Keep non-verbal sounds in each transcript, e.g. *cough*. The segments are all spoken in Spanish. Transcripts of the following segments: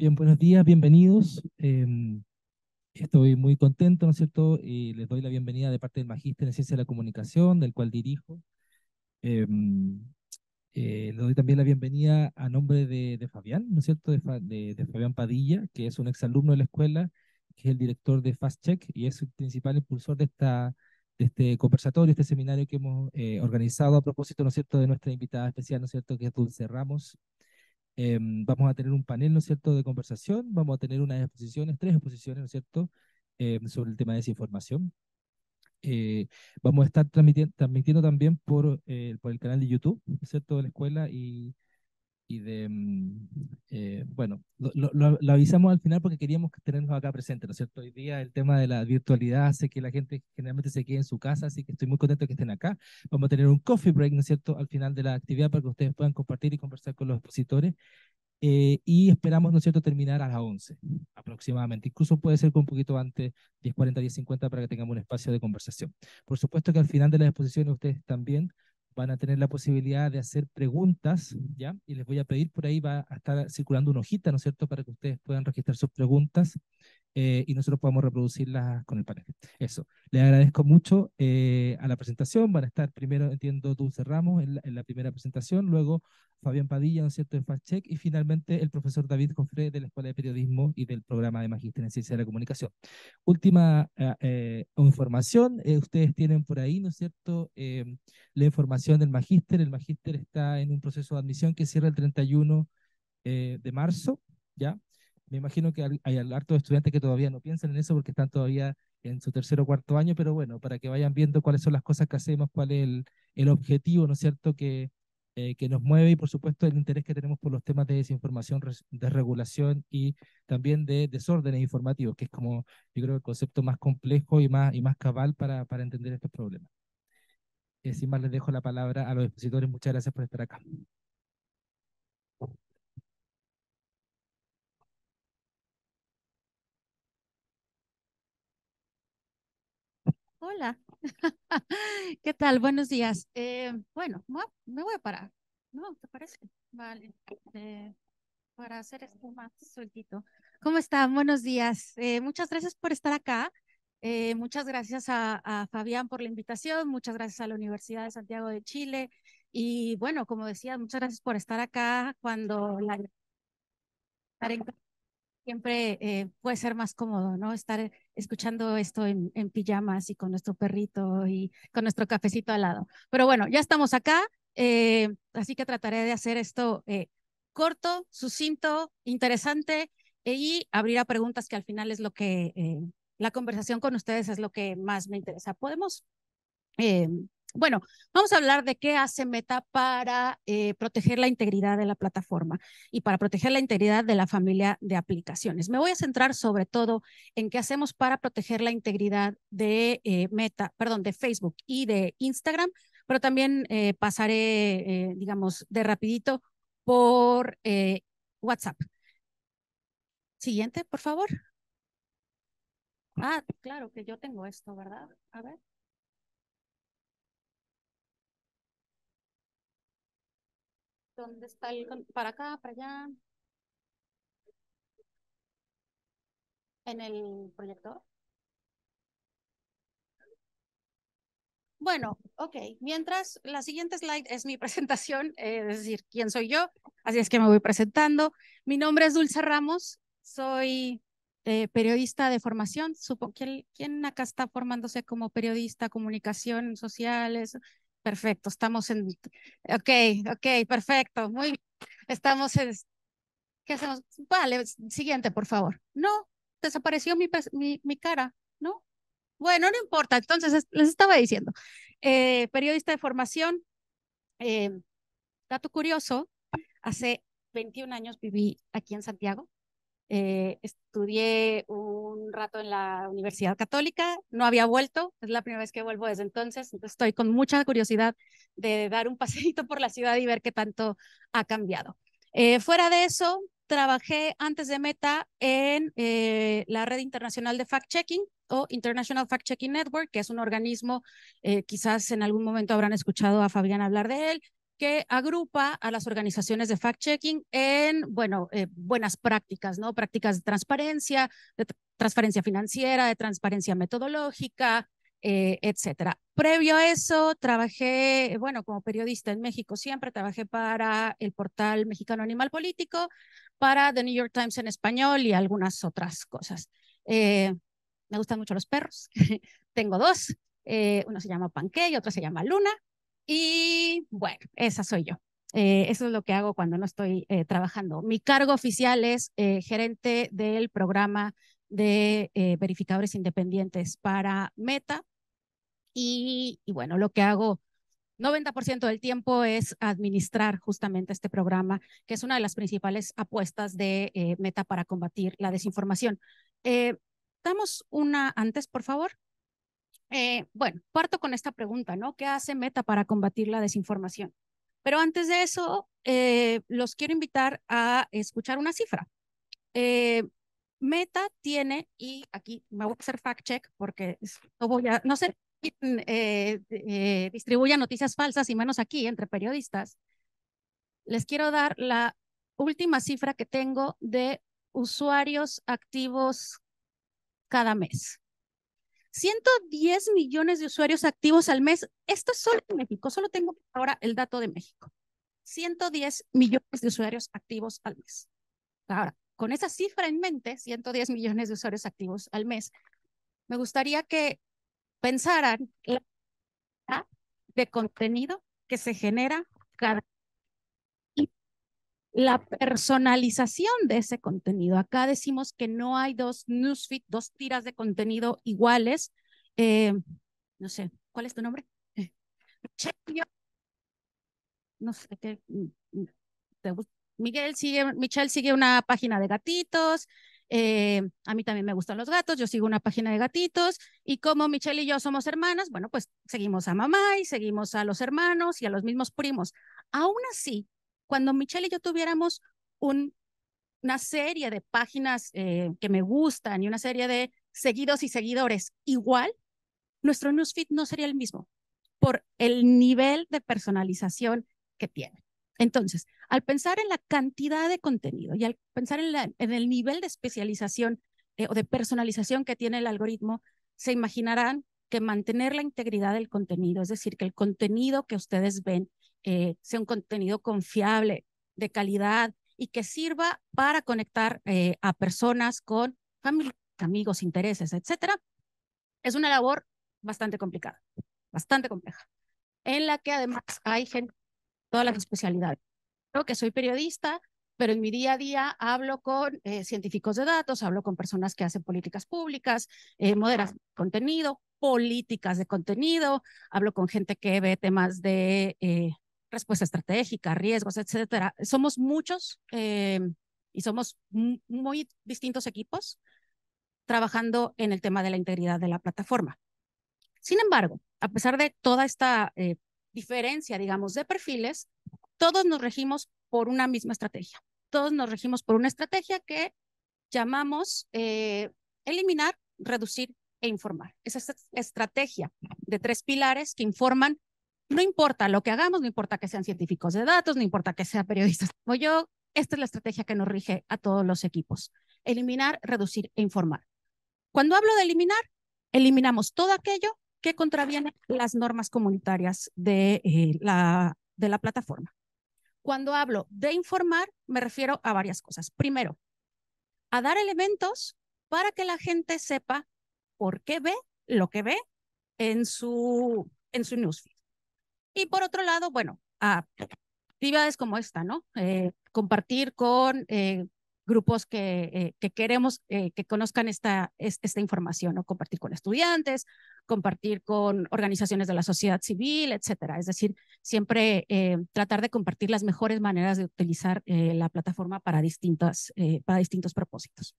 Bien, buenos días, bienvenidos. Em, estoy muy contento, ¿no es cierto? Y les doy la bienvenida de parte del Magíster en Ciencia de la Comunicación, del cual dirijo. Em, eh, les doy también la bienvenida a nombre de, Fabián, ¿no es cierto? De, Fabián Padilla, que es un exalumno de la escuela, que es el director de Fast Check y es el principal impulsor de, esta, este conversatorio, este seminario que hemos eh, organizado a propósito, ¿no es cierto?, de nuestra invitada especial, ¿no es cierto?, que es Dulce Ramos, Em, vamos a tener un panel, ¿no es cierto?, de conversación, vamos a tener unas exposiciones, tres exposiciones, ¿no es cierto?, em, sobre el tema de desinformación. Eh, vamos a estar transmitiendo, también por, eh, por el canal de YouTube, ¿no es cierto?, de la escuela y y de, mm, eh, bueno, lo, lo, avisamos al final porque queríamos tenernos acá presentes, ¿no es cierto? Hoy día el tema de la virtualidad hace que la gente generalmente se quede en su casa, así que estoy muy contento que estén acá. Vamos a tener un coffee break, ¿no es cierto?, al final de la actividad para que ustedes puedan compartir y conversar con los expositores. Eh, y esperamos, ¿no es cierto?, terminar a las 11 aproximadamente. Incluso puede ser con un poquito antes, 10.40, 10.50, para que tengamos un espacio de conversación. Por supuesto que al final de las exposiciones ustedes también van a tener la posibilidad de hacer preguntas, ¿ya? Y les voy a pedir por ahí, va a estar circulando una hojita, ¿no es cierto?, para que ustedes puedan registrar sus preguntas eh, y nosotros podamos reproducirlas con el panel. Eso. le agradezco mucho eh, a la presentación. Van a estar primero, entiendo, tú, cerramos en la, primera presentación, luego Fabián Padilla, ¿no es cierto?, en Fact y finalmente el profesor David cofré de la Escuela de Periodismo y del programa de Magíster en Ciencia de la Comunicación. Última eh, información, ustedes tienen por ahí, ¿no es cierto?, la información del Magíster. El Magíster está en un proceso de admisión que cierra el 31 de marzo, ¿ya? Me imagino que hay hartos estudiantes que todavía no piensan en eso porque están todavía en su tercer o cuarto año, pero bueno, para que vayan viendo cuáles son las cosas que hacemos, cuál es el, objetivo, ¿no es cierto?, que, eh, que nos mueve y por supuesto el interés que tenemos por los temas de desinformación, desregulación y también de desórdenes informativos, que es como yo creo el concepto más complejo y más, y más cabal para, para entender estos problemas. Eh, sin más, les dejo la palabra a los expositores. Muchas gracias por estar acá. Hola, *laughs* ¿qué tal? Buenos días. Eh, bueno, me voy a parar. ¿No? ¿Te parece? Vale. Eh, para hacer esto más sueltito. ¿Cómo están? Buenos días. Eh, muchas gracias por estar acá. muchas gracias a, a Fabián por la invitación. Muchas gracias a la Universidad de Santiago de Chile. Y bueno, como decía, muchas gracias por estar acá cuando la siempre eh, puede ser más cómodo, ¿no? Estar escuchando esto en, pijamas y con nuestro perrito y con nuestro cafecito al lado. Pero bueno, ya estamos acá, eh, así que trataré de hacer esto eh, corto, sucinto, interesante y abrir a preguntas que al final es lo que la conversación con ustedes es lo que más me interesa. ¿Podemos bueno, vamos a hablar de qué hace Meta para eh, proteger la integridad de la plataforma y para proteger la integridad de la familia de aplicaciones. Me voy a centrar sobre todo en qué hacemos para proteger la integridad de eh, Meta, perdón, de Facebook y de Instagram, pero también eh, pasaré, digamos, de rapidito por WhatsApp. Siguiente, por favor. Ah, claro que yo tengo esto, ¿verdad? A ver. ¿Dónde está el... para acá, para allá? ¿En el proyecto? Bueno, ok. Mientras, la siguiente slide es mi *laughs* presentación, es decir, quién soy yo. Así es que me voy presentando. Mi nombre es Dulce Ramos, soy eh, periodista de formación. que ¿quién acá está formándose como periodista, comunicación, sociales, Perfecto, estamos en... Ok, ok, perfecto. Muy... Estamos en... ¿Qué hacemos? Vale, siguiente, por favor. No, desapareció mi, mi cara, ¿no? Bueno, no importa. Entonces, les estaba diciendo, eh, periodista de formación, eh, dato curioso, hace 21 años viví aquí en Santiago, eh, estudié un rato en la Universidad Católica, no había vuelto, es la primera vez que vuelvo desde entonces, estoy con mucha curiosidad de dar un *laughs* paseito por la ciudad y ver qué tanto ha cambiado. Eh, fuera de eso, trabajé antes de Meta en eh, la red internacional de fact-checking o International Fact-Checking Network, que es un organismo, quizás en algún momento habrán escuchado a Fabián hablar de él, que agrupa a las organizaciones de fact-checking en, bueno, eh, buenas prácticas, ¿no? Prácticas de transparencia, de transparencia financiera, de transparencia metodológica, eh, etcétera. Previo a eso, trabajé, bueno, como periodista en México siempre, trabajé para el portal Mexicano Animal Político, para The New York Times en español y algunas otras cosas. Eh, me gustan mucho los perros, *laughs* tengo dos, eh, uno se llama Panque y otro se llama Luna, y bueno, esa soy yo. Eh, eso es lo que hago cuando no estoy eh, trabajando. Mi cargo oficial es eh, gerente del programa de verificadores independientes para Meta. Y, y bueno, lo que hago 90% del tiempo es administrar justamente este programa, que es una de las principales apuestas de Meta para combatir la desinformación. damos una antes, por favor. Eh, bueno, parto con esta pregunta, ¿no? ¿Qué hace Meta para combatir la desinformación? Pero antes de eso, eh, los quiero invitar a escuchar una cifra. Eh, Meta tiene, y aquí me voy a hacer fact check porque no voy no sé quién *laughs* distribuye noticias falsas y menos aquí entre periodistas. Les quiero dar la última cifra que tengo de usuarios activos cada mes. 110 millones de usuarios activos al mes. Esto es solo en México, solo tengo ahora el dato de México. 110 millones de usuarios activos al mes. Ahora, con esa cifra en mente, 110 millones de usuarios activos al mes, me gustaría que pensaran la cantidad de contenido que se genera cada la personalización de ese contenido. Acá decimos que no hay dos newsfeed, dos tiras de contenido iguales. Eh, no sé, ¿cuál es tu nombre? *laughs* No sé qué. Mm, mm, Miguel sigue, Michelle sigue una página de gatitos. Eh, a mí también me gustan los gatos, yo sigo una página de gatitos y como Michelle y yo somos hermanas, bueno, pues seguimos a mamá y seguimos a los hermanos y a los mismos primos. Aún así, cuando Michelle y yo tuviéramos una serie de páginas eh, que me gustan y una serie de seguidos y seguidores igual, nuestro newsfeed no sería el mismo por el nivel de personalización que tiene. Entonces, al pensar en la cantidad de contenido y al pensar en, el nivel de especialización eh, o de personalización que tiene el algoritmo, se imaginarán que mantener la integridad del contenido, es decir, que el contenido que ustedes ven eh, sea un contenido confiable, de calidad y que sirva para conectar eh, a personas con familia, amigos, intereses, etcétera, es una labor bastante complicada, bastante compleja, en la que además hay gente, todas las especialidades. Creo que soy periodista, pero en mi día a día hablo con eh, científicos de datos, hablo con personas que hacen políticas públicas, eh, moderas contenido, políticas de contenido, hablo con gente que ve temas de respuesta estratégica, riesgos, etcétera. Somos muchos em, y somos muy distintos equipos trabajando en el tema de la integridad de la plataforma. Sin embargo, a pesar de toda esta eh, diferencia, digamos, de perfiles, todos nos regimos por una misma estrategia. Todos nos regimos por una estrategia que llamamos eh, eliminar, reducir e informar. Esa estrategia de tres pilares que informan no importa lo que hagamos, no importa que sean científicos de datos, no importa que sean periodistas como yo, esta es la estrategia que nos rige a todos los equipos. Eliminar, reducir e informar. Cuando hablo de eliminar, eliminamos todo aquello que contraviene las normas comunitarias de, eh, la, de la plataforma. Cuando hablo de informar, me refiero a varias cosas. Primero, a dar elementos para que la gente sepa por qué ve lo que ve en su, en su newsfeed. Y por otro lado, bueno, ah, actividades como esta, ¿no? Eh, compartir con eh, grupos que, eh, que queremos que conozcan esta, esta información, ¿no? Compartir con estudiantes, compartir con organizaciones de la sociedad civil, etcétera. Es decir, siempre tratar de compartir las mejores maneras de utilizar la plataforma para, distintas, para distintos propósitos.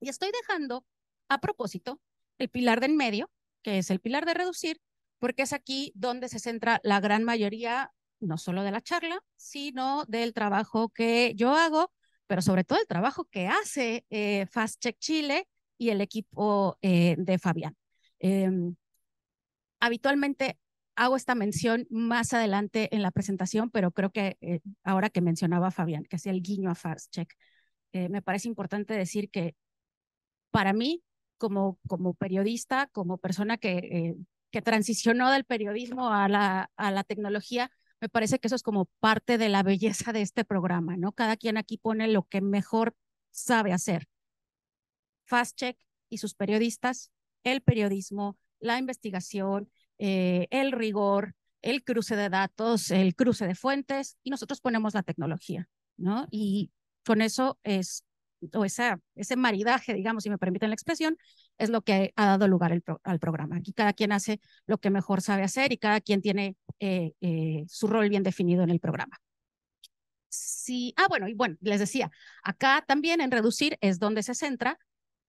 Y estoy dejando a propósito el pilar de en medio, que es el pilar de reducir, porque es aquí donde se centra la gran mayoría, no solo de la charla, sino del trabajo que yo hago, pero sobre todo el trabajo que hace eh, Fast Check Chile y el equipo eh, de Fabián. Em, habitualmente hago esta mención más adelante en la presentación, pero creo que eh, ahora que mencionaba a Fabián, que hacía el guiño a Fast Check, me parece importante decir que para mí, como, como periodista, como persona que que transicionó del periodismo a la, a la tecnología, me parece que eso es como parte de la belleza de este programa, ¿no? Cada quien aquí pone lo que mejor sabe hacer. Fast Check y sus periodistas, el periodismo, la investigación, eh, el rigor, el cruce de datos, el cruce de fuentes, y nosotros ponemos la tecnología, ¿no? Y con eso es o ese maridaje, digamos, si me permiten la expresión, es lo que ha dado lugar al programa. Aquí cada quien hace lo que mejor sabe hacer y cada quien tiene eh, eh, su rol bien definido en el programa. Sí, ah, bueno, y bueno, les decía, acá también en reducir es donde se centra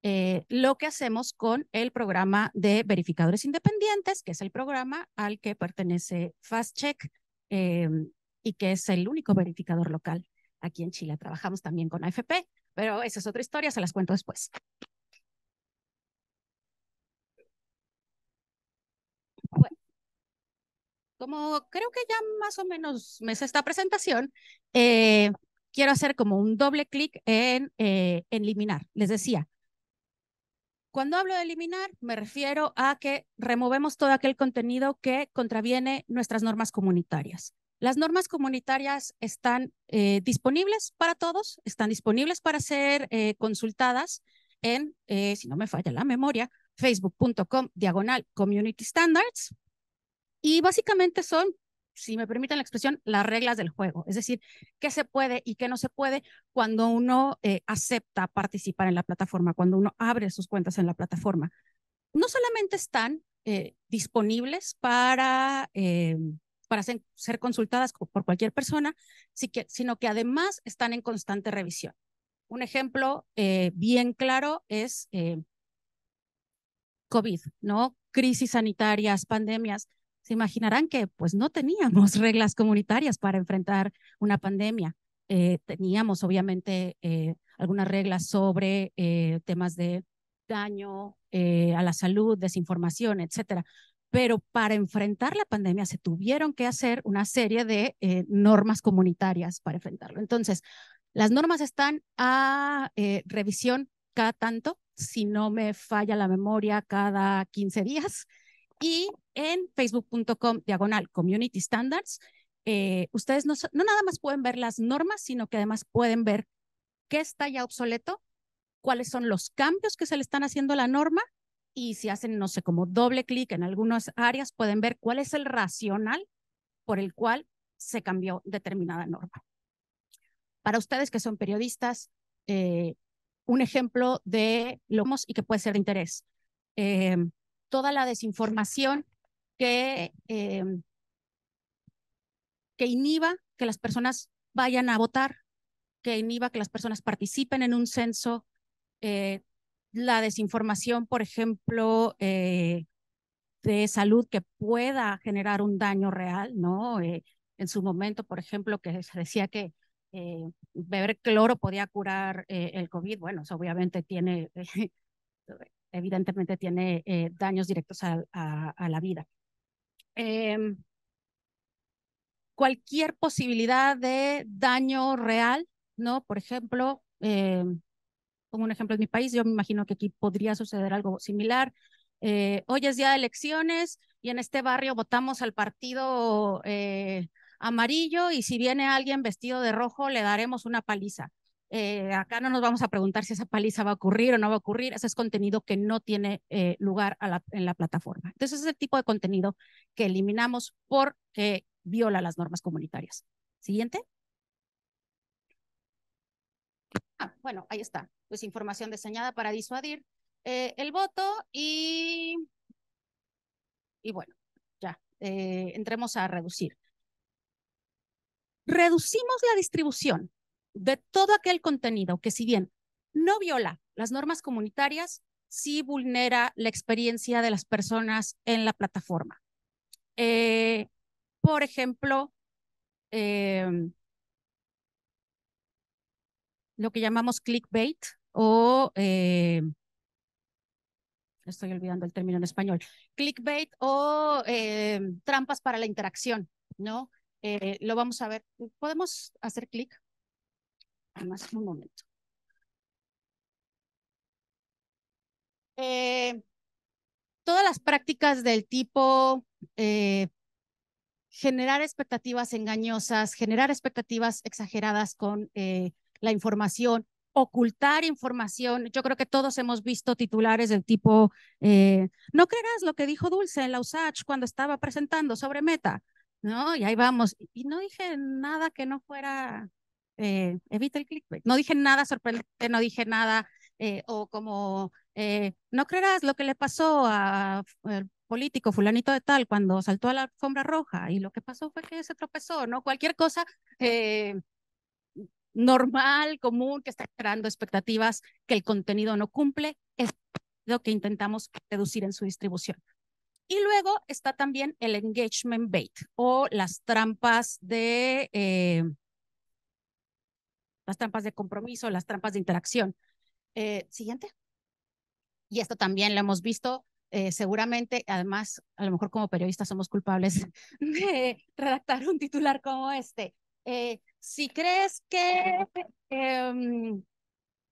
eh, lo que hacemos con el programa de verificadores independientes, que es el programa al que pertenece FastCheck em, y que es el único verificador local aquí en Chile. Trabajamos también con AFP, pero esa es otra historia, se las cuento después. Bueno, como creo que ya más o menos me esta presentación, eh, quiero hacer como un doble clic en eh, eliminar. Les decía, cuando hablo de eliminar, me refiero a que removemos todo aquel contenido que contraviene nuestras normas comunitarias. Las normas comunitarias están eh, disponibles para todos, están disponibles para ser eh, consultadas en, eh, si no me falla la memoria, facebook.com diagonal community standards. Y básicamente son, si me permiten la expresión, las reglas del juego, es decir, qué se puede y qué no se puede cuando uno acepta participar en la plataforma, cuando uno abre sus cuentas en la plataforma. No solamente están disponibles para para ser, consultadas por cualquier persona, sino que además están en constante revisión. Un ejemplo eh, bien claro es eh, COVID, ¿no? Crisis sanitarias, pandemias. Se imaginarán que pues no teníamos *laughs* reglas comunitarias para enfrentar una pandemia. Eh, teníamos obviamente algunas reglas sobre temas de daño a la salud, desinformación, etcétera pero para enfrentar la pandemia se tuvieron que hacer una serie de eh, normas comunitarias para enfrentarlo. Entonces, las normas están a eh, revisión cada tanto, si no me falla la memoria, cada 15 días, y en facebook.com diagonal community standards. Eh, ustedes no, no nada más pueden ver las normas, sino que además pueden ver qué está ya obsoleto, cuáles son los cambios que se le están haciendo a la norma y si hacen, no sé, como doble clic en algunas áreas, pueden ver cuál es el racional por el cual se cambió determinada norma. Para ustedes que son periodistas, eh, un ejemplo de lo y que puede ser de interés. Eh, toda la desinformación que, eh, que inhiba que las personas vayan a votar, que inhiba que las personas participen en un censo, eh, la desinformación, por ejemplo, eh, de salud que pueda generar un daño real, ¿no? Eh, en su momento, por ejemplo, que se decía que eh, beber cloro podía curar el COVID, bueno, eso obviamente tiene, *laughs* evidentemente tiene daños directos a, a la vida. Em, cualquier posibilidad de daño real, ¿no? Por ejemplo, em, pongo un ejemplo en mi país, yo me imagino que aquí podría suceder algo similar. Eh, hoy es día de elecciones y en este barrio votamos al partido eh, amarillo y si viene alguien vestido de rojo le daremos una paliza. Eh, acá no nos vamos a preguntar si esa paliza va a ocurrir o no va a ocurrir, ese es contenido que no tiene lugar en la plataforma. Entonces, ese tipo de contenido que eliminamos porque viola las normas comunitarias. Siguiente. Ah, bueno, ahí está pues información diseñada para disuadir eh, el voto y, y bueno, ya, eh, entremos a reducir. Reducimos la distribución de todo aquel contenido que si bien no viola las normas comunitarias, sí vulnera la experiencia de las personas en la plataforma. Eh, por ejemplo, lo que llamamos clickbait, o eh, estoy olvidando el término en español, clickbait o eh, trampas para la interacción, ¿no? Eh, lo vamos a ver. ¿Podemos hacer clic? Además, un momento. todas las prácticas del tipo generar expectativas engañosas, generar expectativas exageradas con la información, ocultar información. Yo creo que todos hemos visto titulares del tipo, eh, no creerás lo que dijo Dulce en la USACH cuando estaba presentando sobre Meta, ¿no? Y ahí vamos. Y no dije nada que no fuera, eh, evita el clickbait, no dije nada sorprendente, no dije nada, eh, o como, no creerás lo que le pasó al político fulanito de tal cuando saltó a la alfombra roja y lo que pasó fue que se tropezó, ¿no? Cualquier cosa eh, normal, común, que está creando expectativas que el contenido no cumple, es lo que intentamos reducir en su distribución. Y luego está también el engagement bait o las trampas de eh, las trampas de compromiso, las trampas de interacción. Eh, siguiente. Y esto también lo hemos visto eh, seguramente, además, a lo mejor como periodistas somos culpables *laughs* de redactar un titular como este si crees que, em,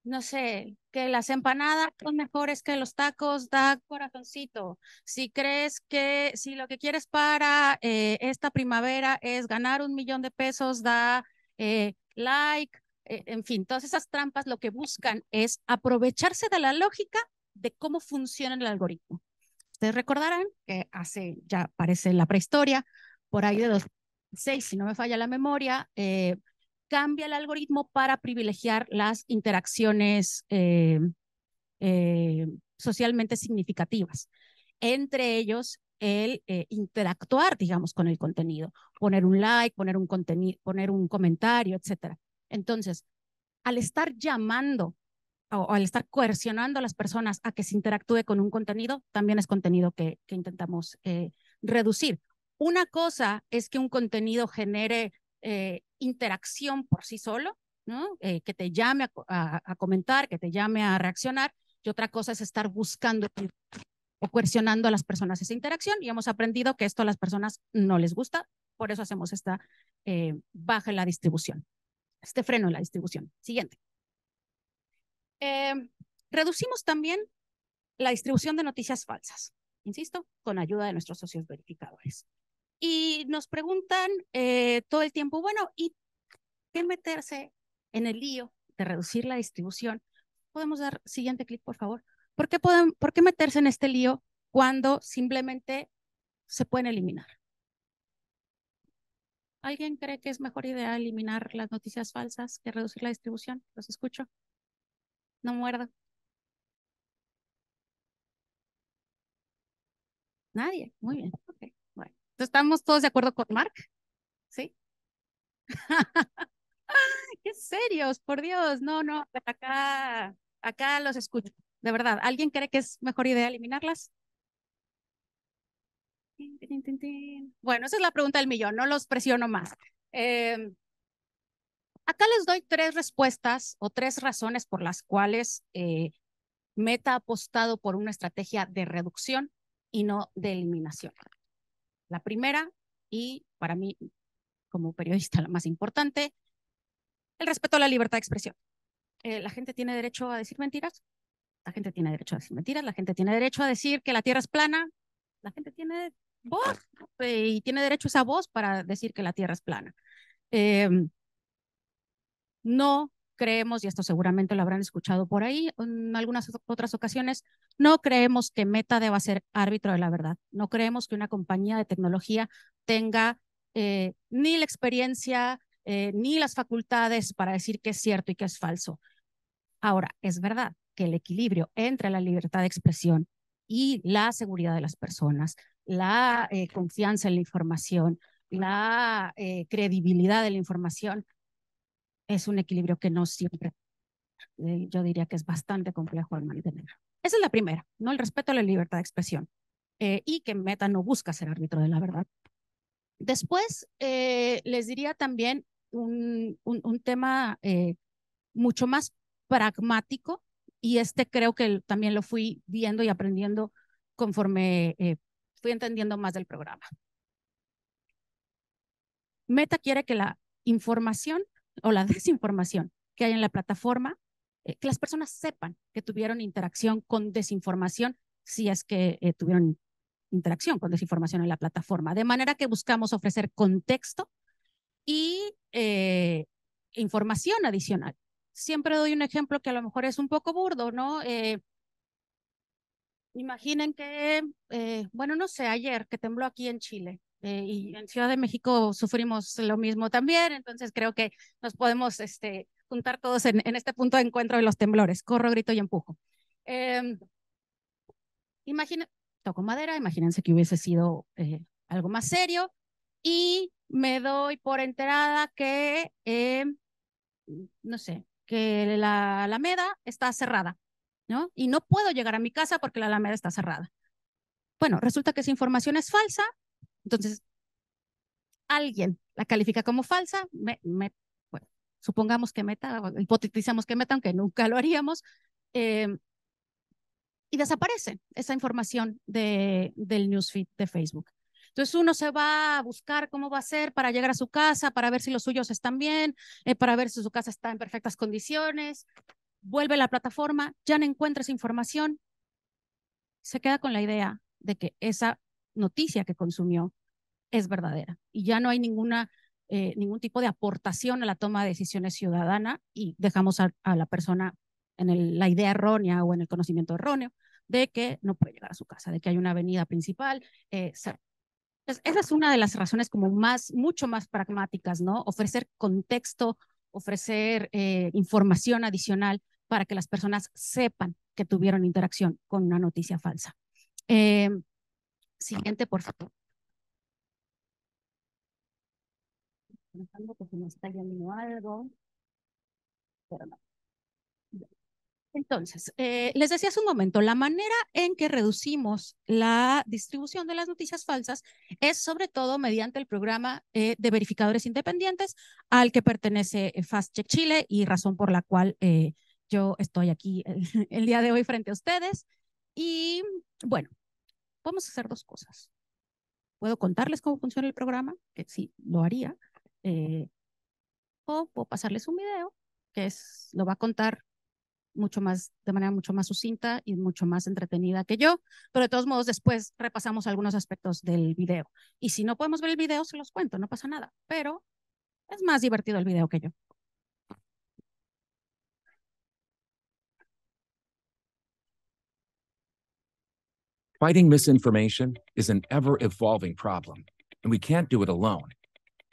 no sé, que las empanadas son mejores que los tacos, da corazoncito. Si crees que, si lo que quieres para eh, esta primavera es ganar un millón de pesos, da eh, like. Eh, en fin, todas esas trampas lo que buscan es aprovecharse de la lógica de cómo funciona el algoritmo. Ustedes recordarán que hace, ya parece la prehistoria, por ahí de dos si no me falla la memoria, eh, cambia el algoritmo para privilegiar las interacciones eh, eh, socialmente significativas. Entre ellos, el interactuar, digamos, con el contenido, poner un like, poner un, poner un comentario, etc. Entonces, al estar llamando o, al estar coercionando a las personas a que se interactúe con un contenido, también es contenido que intentamos reducir. Una cosa es que un contenido genere eh, interacción por sí solo, eh, que te llame a, comentar, que te llame a reaccionar, y otra cosa es estar buscando o coercionando a las personas esa interacción, y hemos aprendido que esto a las personas no les gusta, por eso hacemos esta eh, baja en la distribución, este freno en la distribución. Siguiente. Em, reducimos también la distribución de noticias falsas, insisto, con ayuda de nuestros socios verificadores. Y nos preguntan eh, todo el tiempo, bueno, ¿y qué meterse en el lío de reducir la distribución? Podemos dar siguiente clic, por favor. ¿Por qué, pueden, ¿Por qué meterse en este lío cuando simplemente se pueden eliminar? ¿Alguien cree que es mejor idea eliminar las noticias falsas que reducir la distribución? Los escucho. No muerdo. Nadie. Muy bien. Okay. ¿Estamos todos de acuerdo con Mark? ¿Sí? *laughs* ¡Qué serios! Por Dios, no, no, acá, acá los escucho. De verdad, ¿alguien cree que es mejor idea eliminarlas? Bueno, esa es la pregunta del millón, no los presiono más. Em, acá les doy tres respuestas o tres razones por las cuales eh, Meta ha apostado por una estrategia de reducción y no de eliminación. La primera, y para mí como periodista la más importante, el respeto a la libertad de expresión. Eh, la gente tiene derecho a decir mentiras, la gente tiene derecho a decir mentiras, la gente tiene derecho a decir que la Tierra es plana, la gente tiene voz eh, y tiene derecho a esa voz para decir que la Tierra es plana. Em, no creemos, y esto seguramente lo habrán escuchado por ahí en algunas otras ocasiones, no creemos que Meta deba ser árbitro de la verdad. No creemos que una compañía de tecnología tenga eh, ni la experiencia eh, ni las facultades para decir que es cierto y que es falso. Ahora, es verdad que el equilibrio entre la libertad de expresión y la seguridad de las personas, la eh, confianza en la información, la credibilidad de la información es un equilibrio que no siempre, eh, yo diría que es bastante complejo al mantener. Esa es la primera, ¿no? El respeto a la libertad de expresión eh, y que Meta no busca ser árbitro de la verdad. Después, eh, les diría también un, un, un tema mucho más pragmático y este creo que también lo fui viendo y aprendiendo conforme fui entendiendo más del programa. Meta quiere que la información o la desinformación que hay en la plataforma, eh, que las personas sepan que tuvieron interacción con desinformación si es que eh, tuvieron interacción con desinformación en la plataforma. De manera que buscamos ofrecer contexto y eh, información adicional. Siempre doy un ejemplo que a lo mejor es un poco burdo, ¿no? imaginen que, bueno, no sé, ayer que tembló aquí en Chile, eh, y en Ciudad de México sufrimos lo mismo también, entonces creo que nos podemos este, juntar todos en, este punto de encuentro de los temblores, corro, grito y empujo. Em, toco madera, imagínense que hubiese sido eh, algo más serio y me doy por enterada que, eh, no sé, que la Alameda está cerrada, ¿no? Y no puedo llegar a mi casa porque la Alameda está cerrada. Bueno, resulta que esa información es falsa entonces, alguien la califica como falsa, supongamos que meta, hipotetizamos que meta, aunque nunca lo haríamos, eh, y desaparece esa información de, del newsfeed de Facebook. Entonces uno se va a buscar cómo va a ser para llegar a su casa, para ver si los suyos están bien, eh, para ver si su casa está en perfectas condiciones. Vuelve a la plataforma, ya no encuentra esa información, se queda con la idea de que esa noticia que consumió es verdadera y ya no hay ninguna, eh, ningún tipo de aportación a la toma de decisiones ciudadana y dejamos a, la persona en la idea errónea o en el conocimiento erróneo de que no puede llegar a su casa, de que hay una avenida principal. Eh, esa es una de las razones como más, mucho más pragmáticas, ¿no? Ofrecer contexto, ofrecer eh, información adicional para que las personas sepan que tuvieron interacción con una noticia falsa. Em, siguiente, por favor. que está algo. Pero no. Entonces, eh, les decía hace un momento, la manera en que reducimos la distribución de las noticias falsas es sobre todo mediante el programa eh, de verificadores independientes al que pertenece eh, Fast Check Chile y razón por la cual yo estoy aquí el, *laughs* el día de hoy frente a ustedes. Y bueno, podemos hacer dos cosas. Puedo contarles cómo funciona el programa, que sí, lo haría eh, o puedo pasarles un video que es, lo va a contar mucho más, de manera mucho más sucinta y mucho más entretenida que yo, pero de todos modos después repasamos algunos aspectos del video. Y si no podemos ver el video, se los cuento, no pasa nada, pero es más divertido el video que yo. Fighting misinformation is an evolving problem, and we can't do it alone.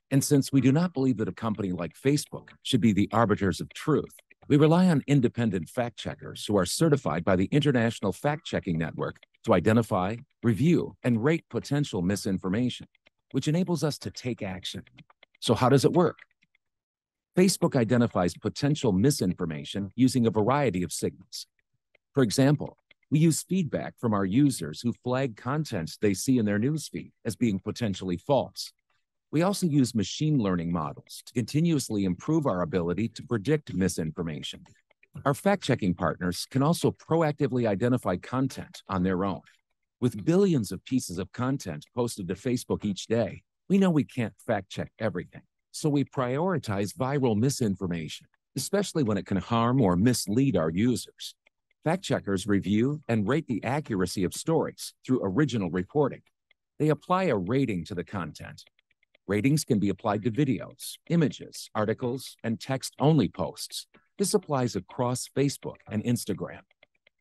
And since we do not believe that a company like Facebook should be the arbiters of truth, we rely on independent fact checkers who are certified by the International Fact Checking Network to identify, review, and rate potential misinformation, which enables us to take action. So, how does it work? Facebook identifies potential misinformation using a variety of signals. For example, we use feedback from our users who flag contents they see in their newsfeed as being potentially false we also use machine learning models to continuously improve our ability to predict misinformation. Our fact checking partners can also proactively identify content on their own. With billions of pieces of content posted to Facebook each day, we know we can't fact check everything, so we prioritize viral misinformation, especially when it can harm or mislead our users. Fact checkers review and rate the accuracy of stories through original reporting. They apply a rating to the content Ratings can be applied to videos, images, articles, and text only posts. This applies across Facebook and Instagram.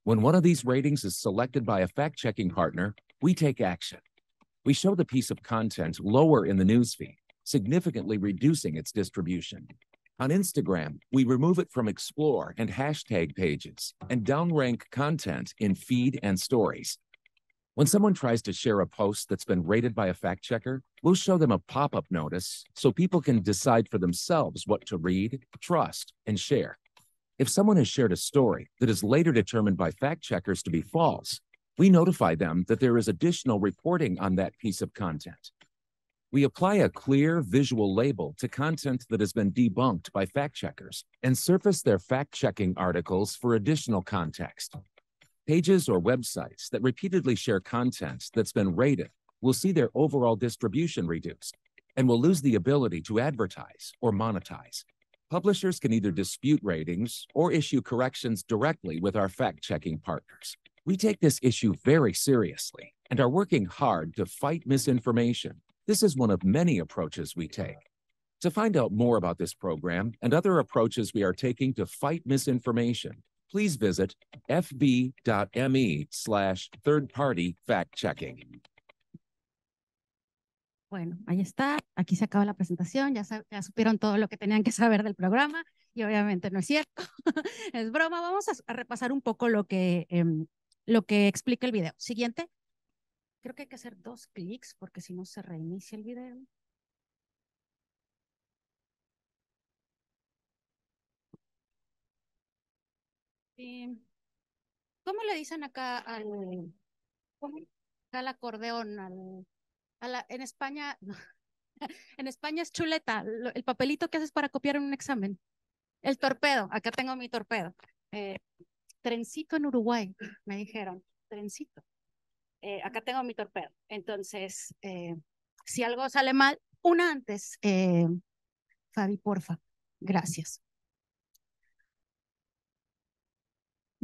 When one of these ratings is selected by a fact checking partner, we take action. We show the piece of content lower in the newsfeed, significantly reducing its distribution. On Instagram, we remove it from Explore and hashtag pages and downrank content in feed and stories, when someone tries to share a post that's been rated by a fact checker, we'll show them a pop up notice so people can decide for themselves what to read, trust, and share. If someone has shared a story that is later determined by fact checkers to be false, we notify them that there is additional reporting on that piece of content. We apply a clear visual label to content that has been debunked by fact checkers and surface their fact checking articles for additional context, Pages or websites that repeatedly share content that's been rated will see their overall distribution reduced and will lose the ability to advertise or monetize. Publishers can either dispute ratings or issue corrections directly with our fact checking partners. We take this issue very seriously and are working hard to fight misinformation. This is one of many approaches we take. To find out more about this program and other approaches we are taking to fight misinformation, please visit fb.me third party Bueno, ahí está. Aquí se acaba la presentación. Ya, ya supieron todo lo que tenían que saber del programa y obviamente no es cierto. *laughs* es broma. Vamos a, repasar un poco lo que, em, lo que explica el video. Siguiente. Creo que hay que hacer dos clics porque si no se reinicia el video. ¿Cómo le dicen acá al, mm. al acordeón? Al, a la, en España, *laughs* en España es chuleta, el papelito que haces para copiar en un examen. El torpedo, acá tengo mi torpedo. Eh, trencito en Uruguay, me dijeron, trencito. Eh, acá tengo mi torpedo. Entonces, eh, si algo sale mal, una antes. Fabi, porfa. Gracias.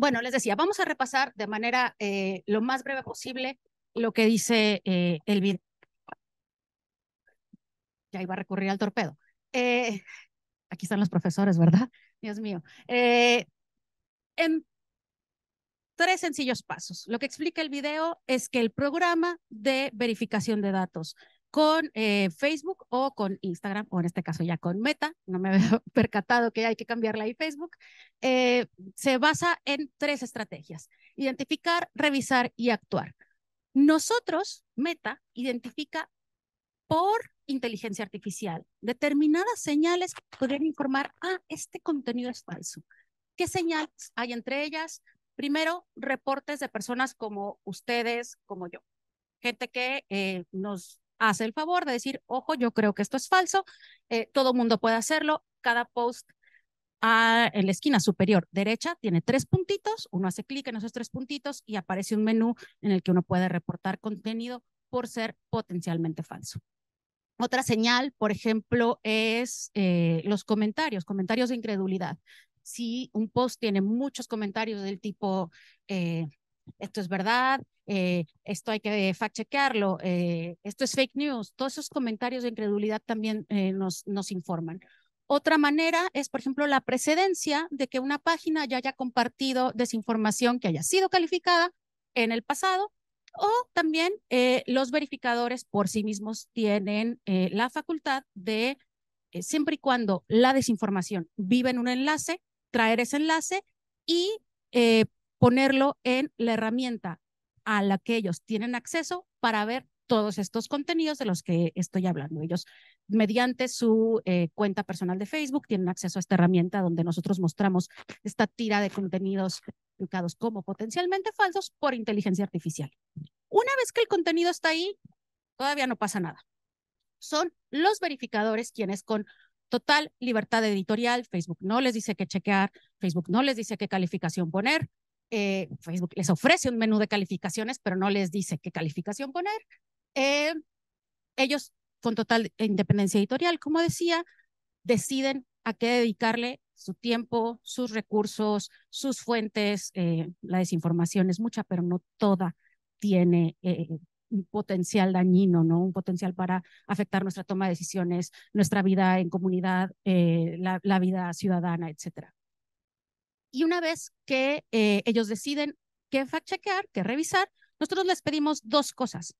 Bueno, les decía, vamos a repasar de manera eh, lo más breve posible lo que dice eh, el video. Ya iba a recurrir al torpedo. Eh, aquí están los profesores, ¿verdad? Dios mío. en tres sencillos pasos. Lo que explica el video es que el programa de verificación de datos con eh, Facebook o con Instagram, o en este caso ya con Meta, no me *laughs* veo percatado que hay que cambiarla ahí Facebook, eh, se basa en tres estrategias, identificar, revisar y actuar. Nosotros, Meta, identifica por inteligencia artificial determinadas señales que podrían informar, ah, este contenido es falso. ¿Qué señales hay entre ellas? Primero, reportes de personas como ustedes, como yo gente que eh, nos hace el favor de decir, ojo, yo creo que esto es falso, eh, todo mundo puede hacerlo, cada post en la esquina superior derecha tiene tres puntitos, uno hace clic en esos tres puntitos y aparece un menú en el que uno puede reportar contenido por ser potencialmente falso. Otra señal, por ejemplo, es eh, los comentarios, comentarios de incredulidad. Si un post tiene muchos comentarios del tipo, eh, esto es verdad, eh, esto hay que eh, fact-chequearlo, eh, esto es fake news. Todos esos comentarios de incredulidad también nos, nos informan. Otra manera es, por ejemplo, la precedencia de que una página ya haya compartido desinformación que haya sido calificada en el pasado o también los verificadores por sí mismos tienen la facultad de, siempre y cuando la desinformación vive en un enlace, traer ese enlace y eh, ponerlo en la herramienta a la que ellos tienen acceso para ver todos estos contenidos de los que estoy hablando. Ellos, mediante su eh, cuenta personal de Facebook, tienen acceso a esta herramienta donde nosotros mostramos esta tira de contenidos ubicados como potencialmente falsos por inteligencia artificial. Una vez que el contenido está ahí, todavía no pasa nada. Son los verificadores quienes con total libertad editorial, Facebook no les dice qué chequear, Facebook no les dice qué calificación poner, eh, Facebook les ofrece un menú de calificaciones, pero no les dice qué calificación poner. Eh, ellos, con total independencia editorial, como decía, deciden a qué dedicarle su tiempo, sus recursos, sus fuentes. Eh, la desinformación es mucha, pero no toda tiene un potencial dañino, ¿no? Un potencial para afectar nuestra toma de decisiones, nuestra vida en comunidad, la, la vida ciudadana, etcétera. Y una vez que eh, ellos deciden qué fact-chequear, qué revisar, nosotros les pedimos dos cosas.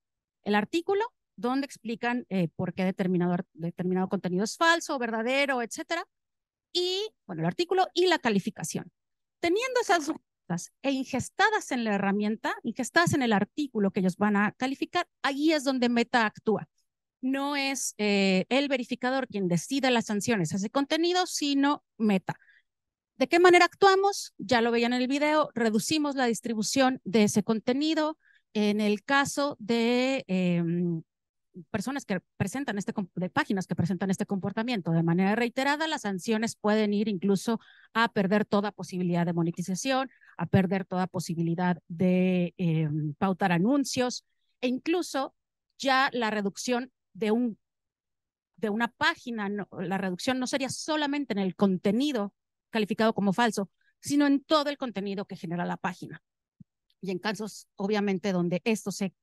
El artículo, donde explican eh, por qué determinado, determinado contenido es falso, verdadero, etcétera. Y, bueno, el artículo y la calificación. Teniendo esas cosas e ingestadas en la herramienta, ingestadas en el artículo que ellos van a calificar, ahí es donde Meta actúa. No es eh, el verificador quien decida las sanciones a ese contenido, sino Meta. ¿De qué manera actuamos? Ya lo veían en el video, reducimos la distribución de ese contenido. En el caso de em, personas que presentan este, de páginas que presentan este comportamiento de manera reiterada, las sanciones pueden ir incluso a perder toda posibilidad de monetización, a perder toda posibilidad de em, pautar anuncios e incluso ya la reducción de un de una página, la reducción no sería solamente en el contenido calificado como falso, sino en todo el contenido que genera la página. Y en casos, obviamente, donde esto se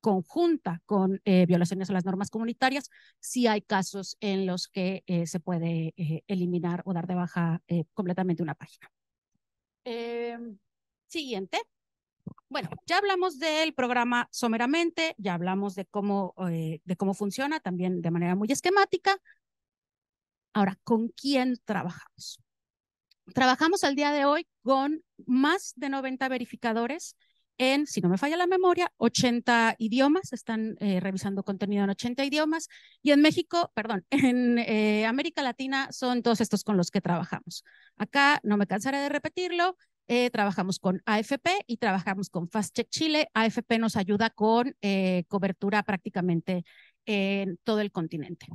conjunta con eh, violaciones a las normas comunitarias, sí hay casos en los que eh, se puede eh, eliminar o dar de baja completamente una página. Em, siguiente. Bueno, ya hablamos del programa someramente, ya hablamos de cómo, de cómo funciona también de manera muy esquemática. Ahora, ¿con quién trabajamos? Trabajamos al día de hoy con más de 90 verificadores en, si no me falla la memoria, 80 idiomas, están eh, revisando contenido en 80 idiomas, y en México, perdón, *laughs* en eh, América Latina son todos estos con los que trabajamos. Acá, no me cansaré de repetirlo, eh, trabajamos con AFP y trabajamos con Fast Check Chile. AFP nos ayuda con cobertura prácticamente en todo el continente.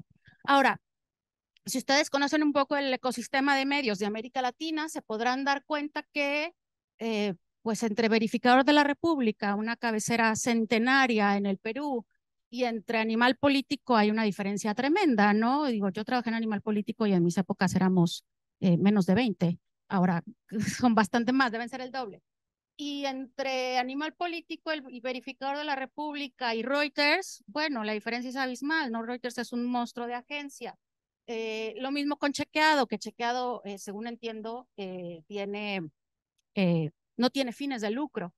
Ahora, si ustedes conocen un poco el ecosistema de medios de América Latina, se podrán dar cuenta que, eh, pues entre Verificador de la República, una cabecera centenaria en el Perú, y entre Animal Político hay una diferencia tremenda, ¿no? Digo, yo trabajé en Animal Político y en mis épocas éramos eh, menos de 20, ahora *laughs* son bastante más, deben ser el doble. Y entre Animal Político y Verificador de la República y Reuters, bueno, la diferencia es abismal, ¿no? Reuters es un monstruo de agencia eh, lo mismo con chequeado, que chequeado, eh, según entiendo, eh, tiene, no tiene fines de lucro,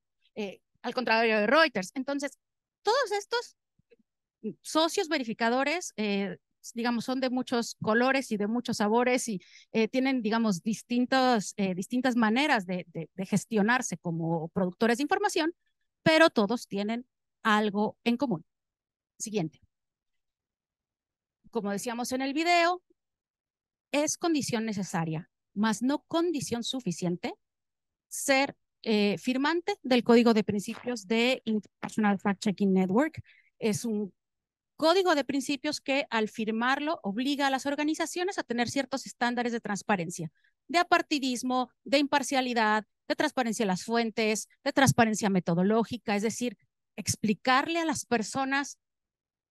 al contrario de Reuters. Entonces, todos estos socios verificadores, digamos, son de muchos colores y de muchos sabores y tienen, digamos, distintos, distintas maneras de, de gestionarse como productores de información, pero todos tienen algo en común. Siguiente como decíamos en el video, es condición necesaria, más no condición suficiente, ser eh, firmante del Código de Principios de International Fact Checking Network. Es un código de principios que al firmarlo obliga a las organizaciones a tener ciertos estándares de transparencia, de apartidismo, de imparcialidad, de transparencia de las fuentes, de transparencia metodológica, es decir, explicarle a las personas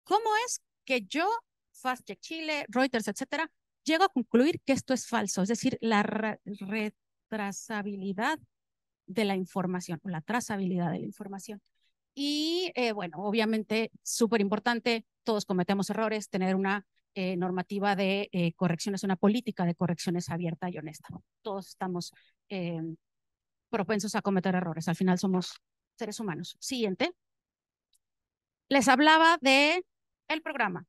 cómo es que yo Fast Check Chile, Reuters, etcétera, llego a concluir que esto es falso, es decir, la retrasabilidad de la información la trazabilidad de la información. Y eh, bueno, obviamente, súper importante, todos cometemos errores, tener una eh, normativa de eh, correcciones, una política de correcciones abierta y honesta. Todos estamos propensos a cometer errores, al final somos seres humanos. Siguiente. Les hablaba de el programa.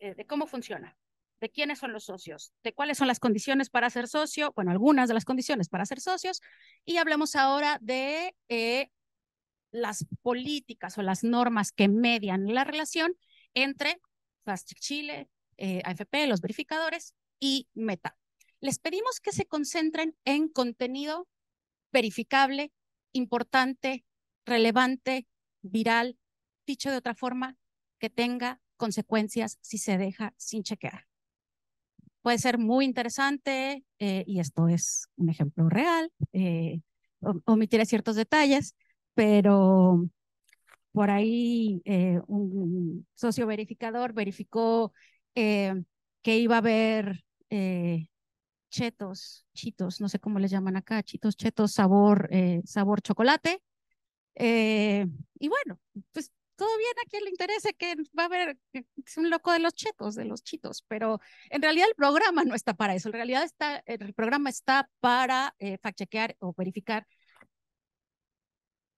Eh, de cómo funciona, de quiénes son los socios, de cuáles son las condiciones para ser socio, bueno, algunas de las condiciones para ser socios, y hablamos ahora de eh, las políticas o las normas que median la relación entre Fast Chile, eh, AFP, los verificadores y Meta. Les pedimos que se concentren en contenido verificable, importante, relevante, viral, dicho de otra forma, que tenga consecuencias si se deja sin chequear. Puede ser muy interesante, eh, y esto es un ejemplo real, eh, omitiré ciertos detalles, pero por ahí eh, un socio verificador verificó que iba a haber chetos, chitos, no sé cómo les llaman acá, chitos, chetos, sabor, sabor chocolate. y bueno, pues todo bien a quien le interese, que va a haber, es un loco de los chetos, de los chitos, pero en realidad el programa no está para eso, en realidad está, el programa está para eh, fact-chequear o verificar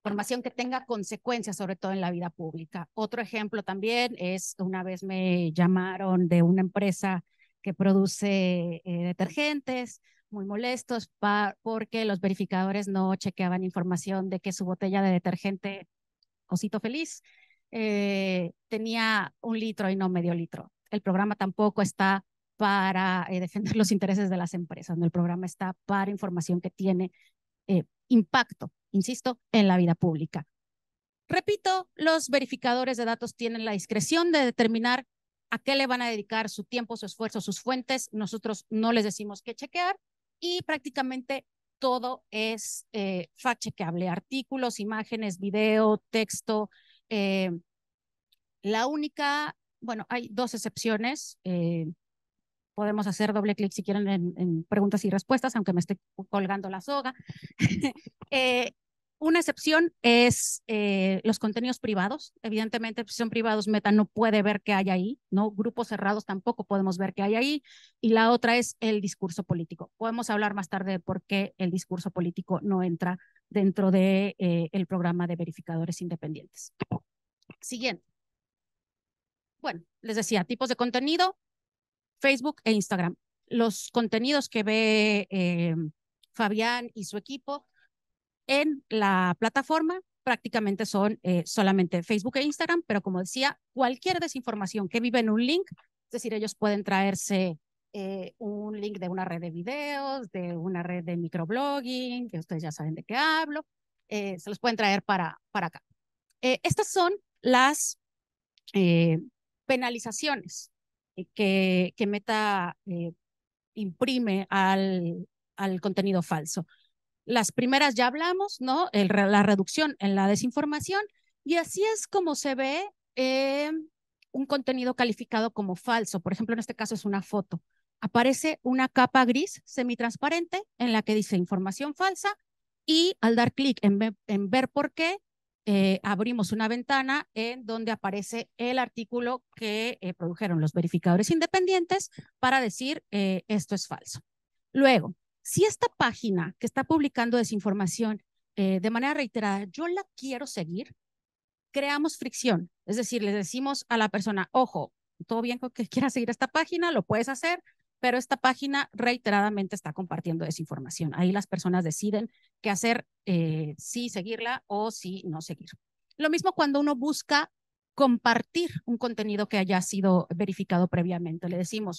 información que tenga consecuencias, sobre todo en la vida pública. Otro ejemplo también es, una vez me llamaron de una empresa que produce eh, detergentes, muy molestos porque los verificadores no chequeaban información de que su botella de detergente Osito Feliz eh, tenía un litro y no medio litro. El programa tampoco está para eh, defender *laughs* los intereses de las empresas, el programa está para información que tiene eh, impacto, insisto, en la vida pública. Repito, los verificadores de datos tienen la discreción de determinar a qué le van a dedicar su tiempo, su esfuerzo, sus fuentes. Nosotros no les decimos qué chequear y prácticamente todo es eh, fact-chequeable. Artículos, imágenes, video, texto, eh, la única, bueno, hay dos excepciones. Eh, podemos hacer doble clic si quieren en, preguntas y respuestas, aunque me esté colgando la soga. *laughs* Eh, una excepción es los contenidos privados. Evidentemente, si son privados, Meta no puede ver qué hay ahí, ¿no? Grupos cerrados tampoco podemos ver qué hay ahí. Y la otra es el discurso político. Podemos hablar más tarde de por qué el discurso político no entra dentro del de, eh, el programa de verificadores independientes. Siguiente. Bueno, les decía, tipos de contenido, Facebook e Instagram. Los contenidos que ve eh, Fabián y su equipo en la plataforma prácticamente son eh, solamente Facebook e Instagram, pero como decía, cualquier desinformación que vive en un link, es decir, ellos pueden traerse eh, un link de una red de videos, de una red de microblogging, que ustedes ya saben de qué hablo, eh, se los pueden traer para, para acá. Eh, estas son las penalizaciones que, que, Meta imprime al, al contenido falso. Las primeras ya hablamos, ¿no? la reducción en la desinformación y así es como se ve un contenido calificado como falso. Por ejemplo, en este caso es una foto aparece una capa gris semitransparente en la que dice información falsa y al dar clic en, ver por qué, eh, abrimos una ventana en donde aparece el artículo que eh, produjeron los verificadores independientes para decir eh, esto es falso. Luego, si esta página que está publicando desinformación de manera reiterada, yo la quiero seguir, creamos fricción. Es decir, le decimos a la persona, ojo, todo bien que *laughs* quieras seguir esta página, lo puedes hacer, pero esta página reiteradamente está compartiendo desinformación. Ahí las personas deciden qué hacer, eh, si seguirla o si no seguir. Lo mismo cuando uno busca compartir un contenido que haya sido verificado previamente. Le decimos,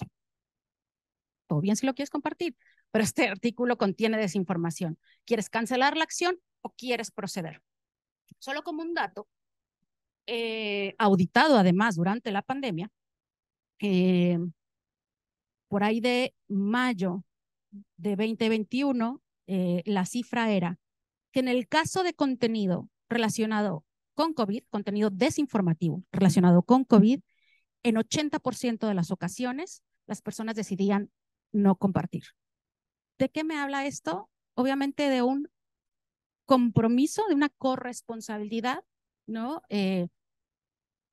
o bien si lo quieres compartir, pero este *laughs* artículo contiene desinformación. ¿Quieres cancelar la acción o quieres proceder? Solo como un dato, eh, auditado además durante la pandemia, eh, por ahí de mayo de 2021, eh, la cifra era que en el caso de contenido relacionado con COVID, contenido desinformativo relacionado con COVID, en 80% de las ocasiones las personas decidían no compartir. ¿De qué me habla esto? Obviamente de un compromiso, de una corresponsabilidad, ¿no? Eh,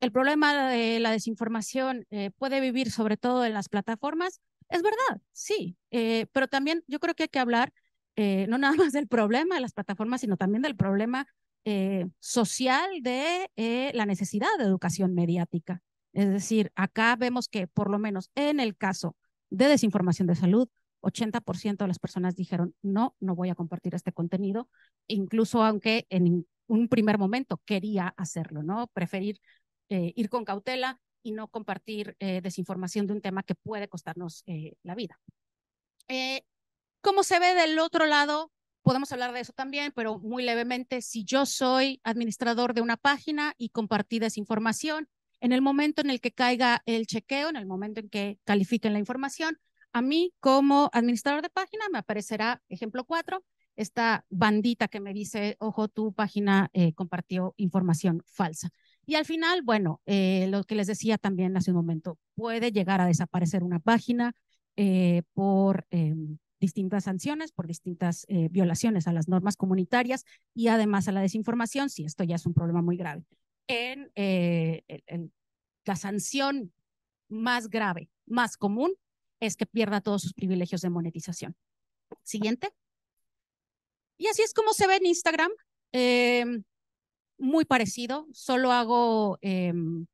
el problema de la desinformación eh, puede vivir sobre todo en las plataformas, es verdad, sí, eh, pero también yo creo que hay que hablar eh, no nada más del problema de las plataformas, sino también del problema eh, social de la necesidad de educación mediática. Es decir, acá vemos que por lo menos en el caso de desinformación de salud, 80% de las personas dijeron, no, no voy a compartir este contenido, incluso aunque en un primer momento quería hacerlo, ¿no? Preferir ir con cautela, y no compartir eh, desinformación de un tema que puede costarnos eh, la vida. Eh, ¿Cómo se ve del otro lado? Podemos hablar de eso también, pero muy levemente, si yo soy administrador de una página y compartí desinformación, en el momento en el que caiga el chequeo, en el momento en que califiquen la información, a mí como administrador de página me aparecerá, ejemplo 4, esta bandita que me dice, ojo, tu página eh, compartió información falsa. Y al final, bueno, eh, lo que les decía también hace un momento, puede llegar a desaparecer una página eh, por eh, distintas sanciones, por distintas violaciones a las normas comunitarias y además a la desinformación, si esto ya es un problema muy grave. En, en la sanción más grave, más común, es que pierda todos sus privilegios de monetización. Siguiente. Y así es como se ve en Instagram. Eh, muy parecido, solo hago, em,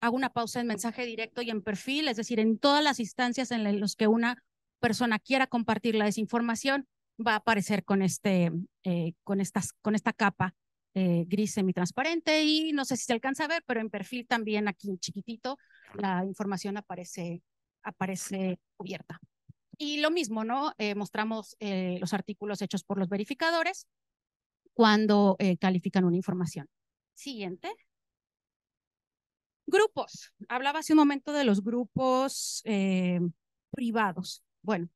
hago una pausa en mensaje directo y en perfil, es decir, en todas las instancias en las que una persona quiera compartir la desinformación, va a aparecer con, este, eh, con, estas, con esta capa eh, gris transparente y no sé si se alcanza a ver, pero en perfil también aquí chiquitito la información aparece, aparece cubierta. Y lo mismo, ¿no? Eh, mostramos eh, los artículos hechos por los verificadores cuando eh, califican una información. Siguiente. Grupos. Hablaba hace un momento de los grupos eh, privados. Bueno,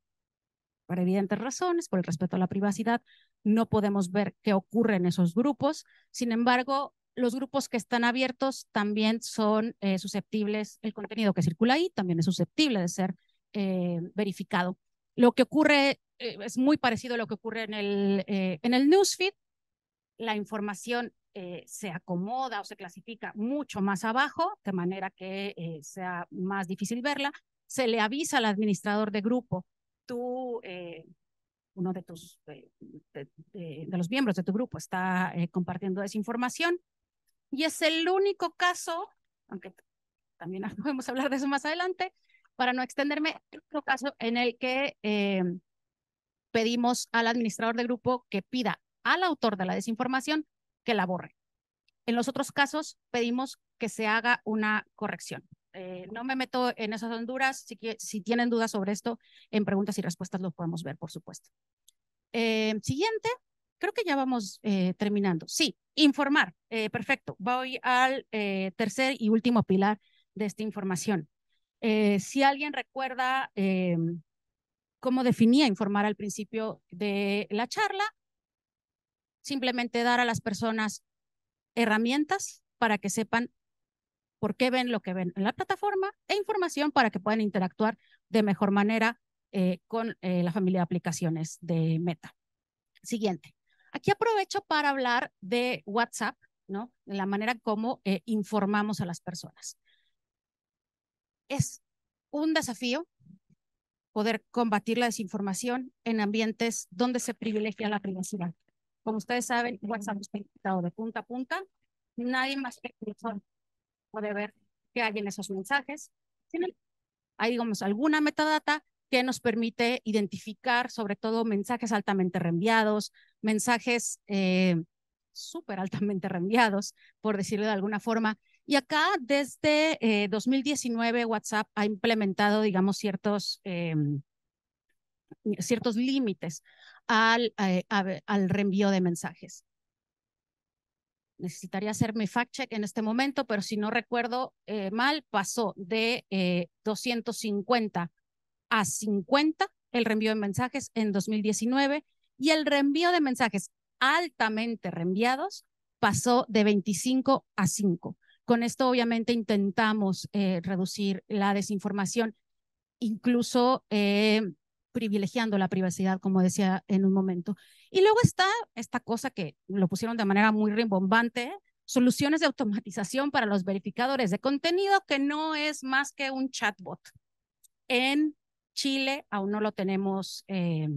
por evidentes razones, por el respeto a la privacidad, no podemos ver qué ocurre en esos grupos. Sin embargo, los grupos que están abiertos también son eh, susceptibles, el contenido que circula ahí también es susceptible de ser verificado. Lo que ocurre es muy parecido a lo que ocurre en el, en el newsfeed, la información eh, se acomoda o se clasifica mucho más abajo, de manera que eh, sea más difícil verla, se le avisa al administrador de grupo, tú, eh, uno de tus, de, los miembros de tu grupo está compartiendo esa información, y es el único caso, aunque también *laughs* podemos hablar de eso más adelante, para no extenderme, el único caso en el que pedimos al administrador de grupo que pida al autor de la desinformación que la borre. En los otros casos pedimos que se haga una corrección. Eh, no me meto en esas honduras. Si, tienen dudas sobre esto, en preguntas y respuestas lo podemos ver, por supuesto. Eh, siguiente, creo que ya vamos eh, terminando. Sí, informar. perfecto. Voy al tercer y último pilar de esta información. si alguien recuerda em, cómo definía informar al principio de la charla, simplemente dar a las personas herramientas para que sepan por qué ven lo que ven en la plataforma e información para que puedan interactuar de mejor manera eh, con eh, la familia de aplicaciones de Meta. Siguiente. Aquí aprovecho para hablar de WhatsApp, ¿no? La manera como eh, informamos a las personas. Es un desafío poder combatir la desinformación en ambientes donde se privilegia la privacidad. Como ustedes saben, WhatsApp está invitado de punta a punta. Nadie más que puede ver que hay en esos mensajes. Hay, digamos, alguna metadata que nos permite identificar sobre todo mensajes altamente reenviados, mensajes eh, súper altamente reenviados, por decirlo de alguna forma. Y acá desde 2019 eh, WhatsApp ha implementado, digamos, ciertos em, ciertos límites al, eh, al reenvío de mensajes. Necesitaría hacerme fact-check en este momento, pero si no recuerdo eh, mal, pasó de 250 eh, a 50 el reenvío de mensajes en 2019 y el reenvío de mensajes altamente reenviados pasó de 25 a 5. Con esto obviamente intentamos reducir la desinformación. Incluso privilegiando la privacidad, como decía en un momento. Y luego está esta cosa que lo pusieron de manera muy rimbombante, soluciones de automatización para los verificadores de contenido, que no es más que un chatbot. En Chile aún no lo tenemos eh,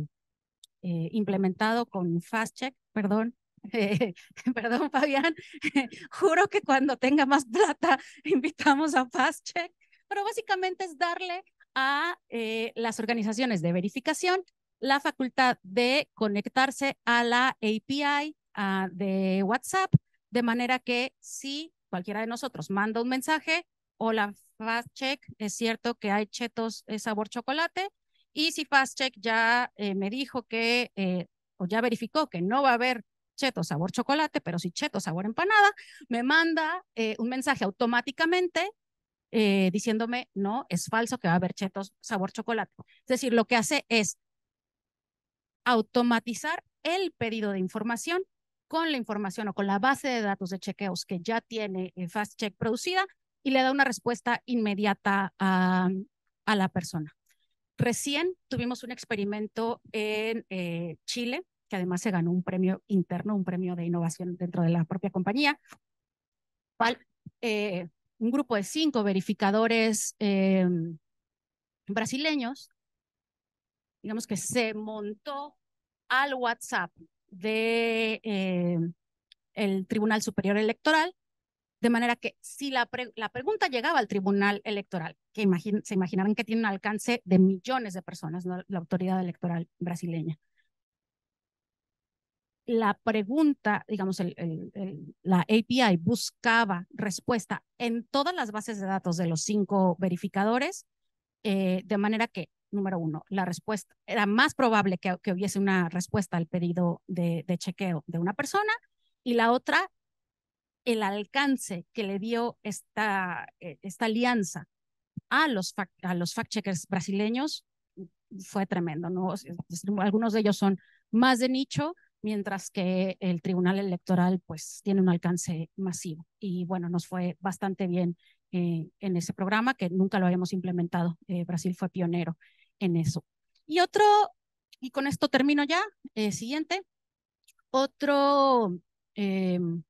eh, implementado con FastCheck, perdón, *laughs* perdón, Fabián, *laughs* juro que cuando tenga más plata *laughs* invitamos a FastCheck, pero básicamente es darle a eh, las organizaciones de verificación la facultad de conectarse a la API ah, de WhatsApp, de manera que si cualquiera de nosotros manda un mensaje, hola, Fast Check, es cierto que hay chetos eh, sabor chocolate, y si Fast Check ya eh, me dijo que, o ya verificó que no va a haber chetos sabor chocolate, pero si chetos sabor empanada, me manda un mensaje automáticamente eh, diciéndome, no, es falso que va a haber chetos sabor chocolate. Es decir, lo que hace es automatizar el pedido de información con la información o con la base de datos de chequeos que ya tiene eh, Fast Check producida y le da una respuesta inmediata a, la persona. Recién tuvimos un experimento en eh, Chile, que además se ganó un premio interno, un premio de innovación dentro de la propia compañía, cual, un grupo de cinco verificadores em, brasileños, digamos que se montó al WhatsApp de em, el Tribunal Superior Electoral, de manera que si la, la pregunta llegaba al Tribunal Electoral, que se imaginaban que tiene un alcance de millones de personas, la autoridad electoral brasileña, la pregunta, digamos, la API buscaba respuesta en todas las bases de datos de los cinco verificadores, eh, de manera que, número uno, la respuesta era más probable que, hubiese una respuesta al pedido de, chequeo de una persona, y la otra, el alcance que le dio esta, e, esta alianza a los, fact, a los fact-checkers brasileños fue tremendo, Algunos de ellos son más de nicho, mientras que el Tribunal Electoral pues tiene un alcance masivo. Y bueno, nos fue bastante bien eh, en ese programa que nunca lo habíamos implementado. Eh, Brasil fue pionero en eso. Y otro, y con esto termino ya, eh, siguiente, otro, em,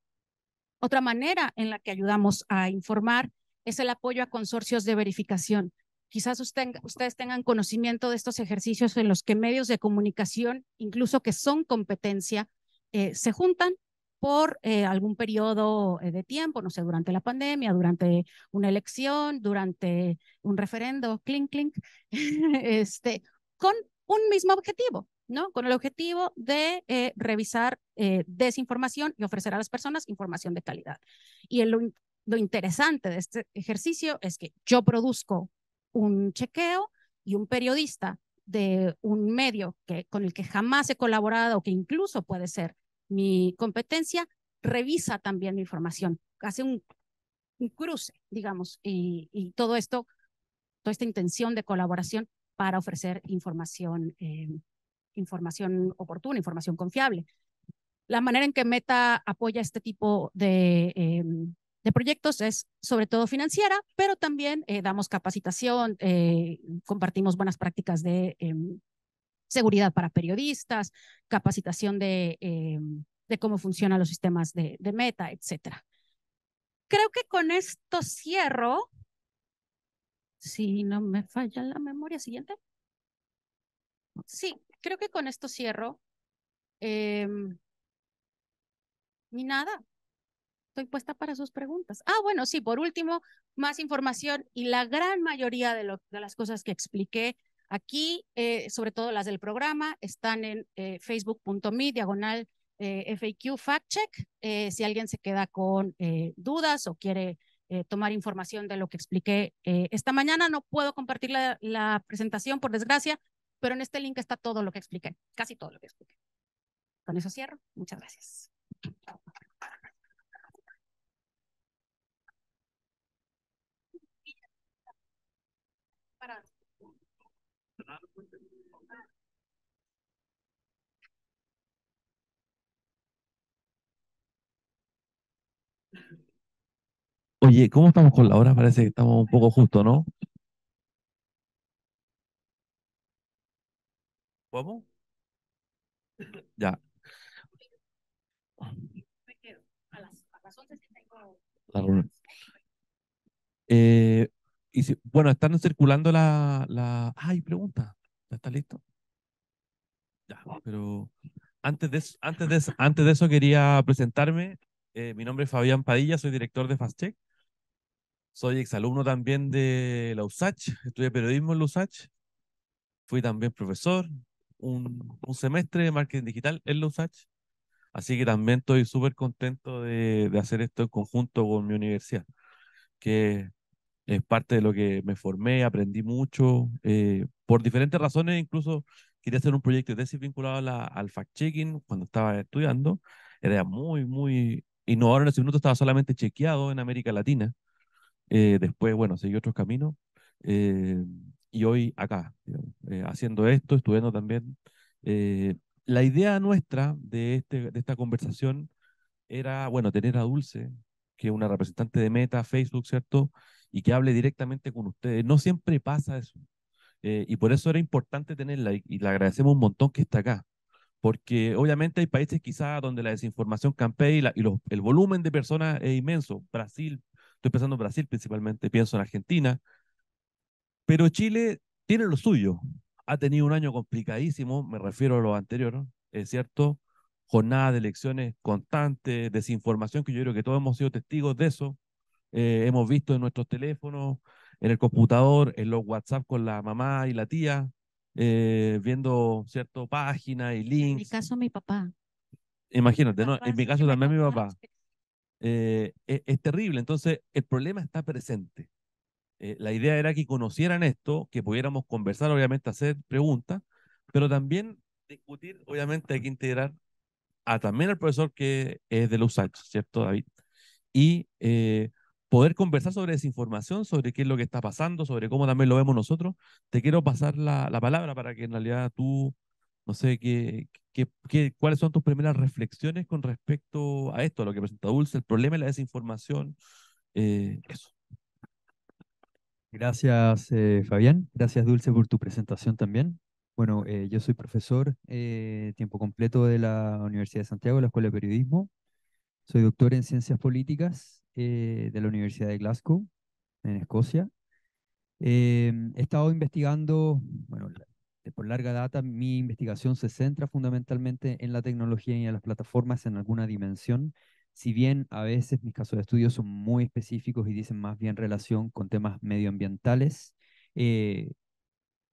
otra manera en la que ayudamos a informar es el apoyo a consorcios de verificación quizás ustedes tengan conocimiento de estos ejercicios en los que medios de comunicación, incluso que son competencia, eh, se juntan por eh, algún periodo eh, de tiempo, no sé, durante la pandemia, durante una elección, durante un referendo, clink, clink, *laughs* este, con un mismo objetivo, ¿no? Con el objetivo de revisar desinformación y ofrecer a las personas información de calidad. Y lo interesante de este ejercicio es que yo produzco un chequeo y un periodista de un medio que, con el que jamás he colaborado, o que incluso puede ser mi competencia, revisa también mi información, hace un, un cruce, digamos, y, todo esto, toda esta intención de colaboración para ofrecer información, eh, información oportuna, información confiable. La manera en que Meta apoya este tipo de, em, de proyectos es sobre todo financiera, pero también eh, damos capacitación, eh, compartimos buenas prácticas de em, seguridad para periodistas, capacitación em, de, cómo funcionan los sistemas de, meta, etc. Creo que con esto cierro. Si no me falla la memoria, siguiente. Sí, creo que con esto cierro. Em, ni nada, impuesta puesta para sus preguntas. Ah, bueno, sí, por último, más información y la gran mayoría de, de las cosas que expliqué aquí, eh, sobre todo las del programa, están en eh, facebook.me diagonal eh, FAQ Fact Check. Eh, si alguien se queda con dudas o quiere tomar información de lo que expliqué esta mañana, no puedo compartir la presentación, por desgracia, pero en este link está todo lo que expliqué, casi todo lo que expliqué. Con eso cierro. Muchas gracias. Oye, ¿cómo estamos con la hora? Parece que estamos un poco justo, ¿no? ¿Cómo? Ya. Me quedo. A las, a las 11 tengo... La reunión. Eh, y bueno, están circulando la, la... ¡Ay, pregunta! ¿Ya está listo? Ya, pero antes de, eso, antes de, antes de eso quería presentarme. Eh, mi nombre es Fabián Padilla, soy director de FastCheck. Soy exalumno también de la USACH, estudié periodismo en la USACH. Fui también profesor un, un semestre de marketing digital en la USACH. Así que también estoy súper contento de, de hacer esto en conjunto con mi universidad, que es parte de lo que me formé, aprendí mucho. Eh, por diferentes razones, incluso quería hacer un proyecto de tesis vinculado a al fact-checking cuando estaba estudiando. Era muy, muy innovador en ese momento estaba solamente chequeado en América Latina. Eh, después, bueno, seguí otros caminos. Eh, y hoy acá, haciendo esto, estudiando también. la idea nuestra de, este, de esta conversación era, bueno, tener a Dulce, que es una representante de Meta, Facebook, ¿cierto? y que hable directamente con ustedes. No siempre pasa eso. Eh, y por eso era importante tenerla y, le agradecemos un montón que está acá. Porque obviamente hay países quizás donde la desinformación campea y, el volumen de personas es inmenso. Brasil, estoy pensando en Brasil principalmente, pienso en Argentina. Pero Chile tiene lo suyo. Ha tenido un año complicadísimo, me refiero a lo anterior, es cierto, jornada de elecciones constantes, desinformación, que yo creo que todos hemos sido testigos de eso, eh, hemos visto en nuestros teléfonos, en el computador, en los WhatsApp con la mamá y la tía, eh, viendo cierto páginas y links. En mi caso, mi papá. Imagínate, ¿no? en mi caso también mi papá. Eh, e-, es, terrible, entonces el problema está presente. la idea era que conocieran esto, que pudiéramos conversar, obviamente, hacer preguntas, pero también discutir, obviamente hay que integrar a también al profesor que es de los ¿cierto, David? Y poder conversar sobre desinformación, sobre qué es lo que está pasando, sobre cómo también lo vemos nosotros, te quiero pasar la, palabra para que en realidad tú, no sé, qué, cuáles son tus primeras reflexiones con respecto a esto, a lo que presenta Dulce, el problema de la desinformación. Eh, eso. Gracias, eh, Fabián. Gracias, Dulce, por tu presentación también. Bueno, eh, yo soy profesor tiempo completo de la Universidad de Santiago, la Escuela de Periodismo. Soy doctor en Ciencias Políticas eh, de la Universidad de Glasgow, en Escocia. Eh, he estado investigando, bueno, por larga data, mi investigación se centra fundamentalmente en la tecnología y en las plataformas en alguna dimensión, si bien a veces mis casos de estudio son muy específicos y dicen más bien relación con temas medioambientales, eh,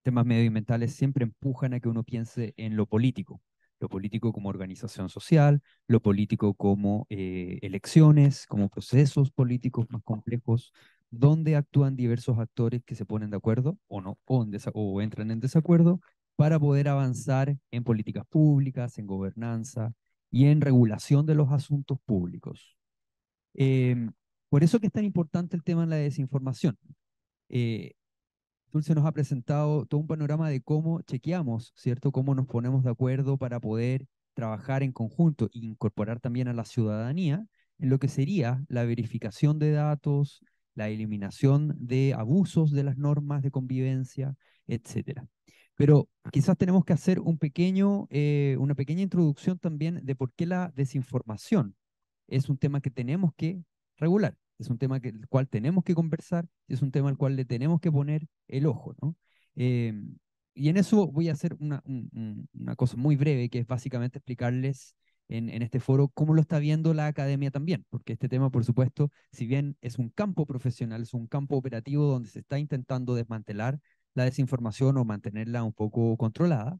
temas medioambientales siempre empujan a que uno piense en lo político, lo político como organización social, lo político como eh, elecciones, como procesos políticos más complejos, donde actúan diversos actores que se ponen de acuerdo o no, o, entran en desacuerdo para poder avanzar en políticas públicas, en gobernanza y en regulación de los asuntos públicos. Em, por eso que es tan importante el tema de la desinformación. Eh, se nos ha presentado todo un panorama de cómo chequeamos, ¿cierto? Cómo nos ponemos de acuerdo para poder trabajar en conjunto e incorporar también a la ciudadanía en lo que sería la verificación de datos, la eliminación de abusos de las normas de convivencia, etcétera. Pero quizás tenemos que hacer un pequeño, eh, una pequeña introducción también de por qué la desinformación es un tema que tenemos que regular es un tema que, el cual tenemos que conversar, es un tema al cual le tenemos que poner el ojo, ¿no? Em, y en eso voy a hacer una, cosa muy breve, que es básicamente explicarles en, este foro cómo lo está viendo la academia también, porque este tema, por supuesto, si bien es un campo profesional, es un campo operativo donde se está intentando desmantelar la desinformación o mantenerla un poco controlada,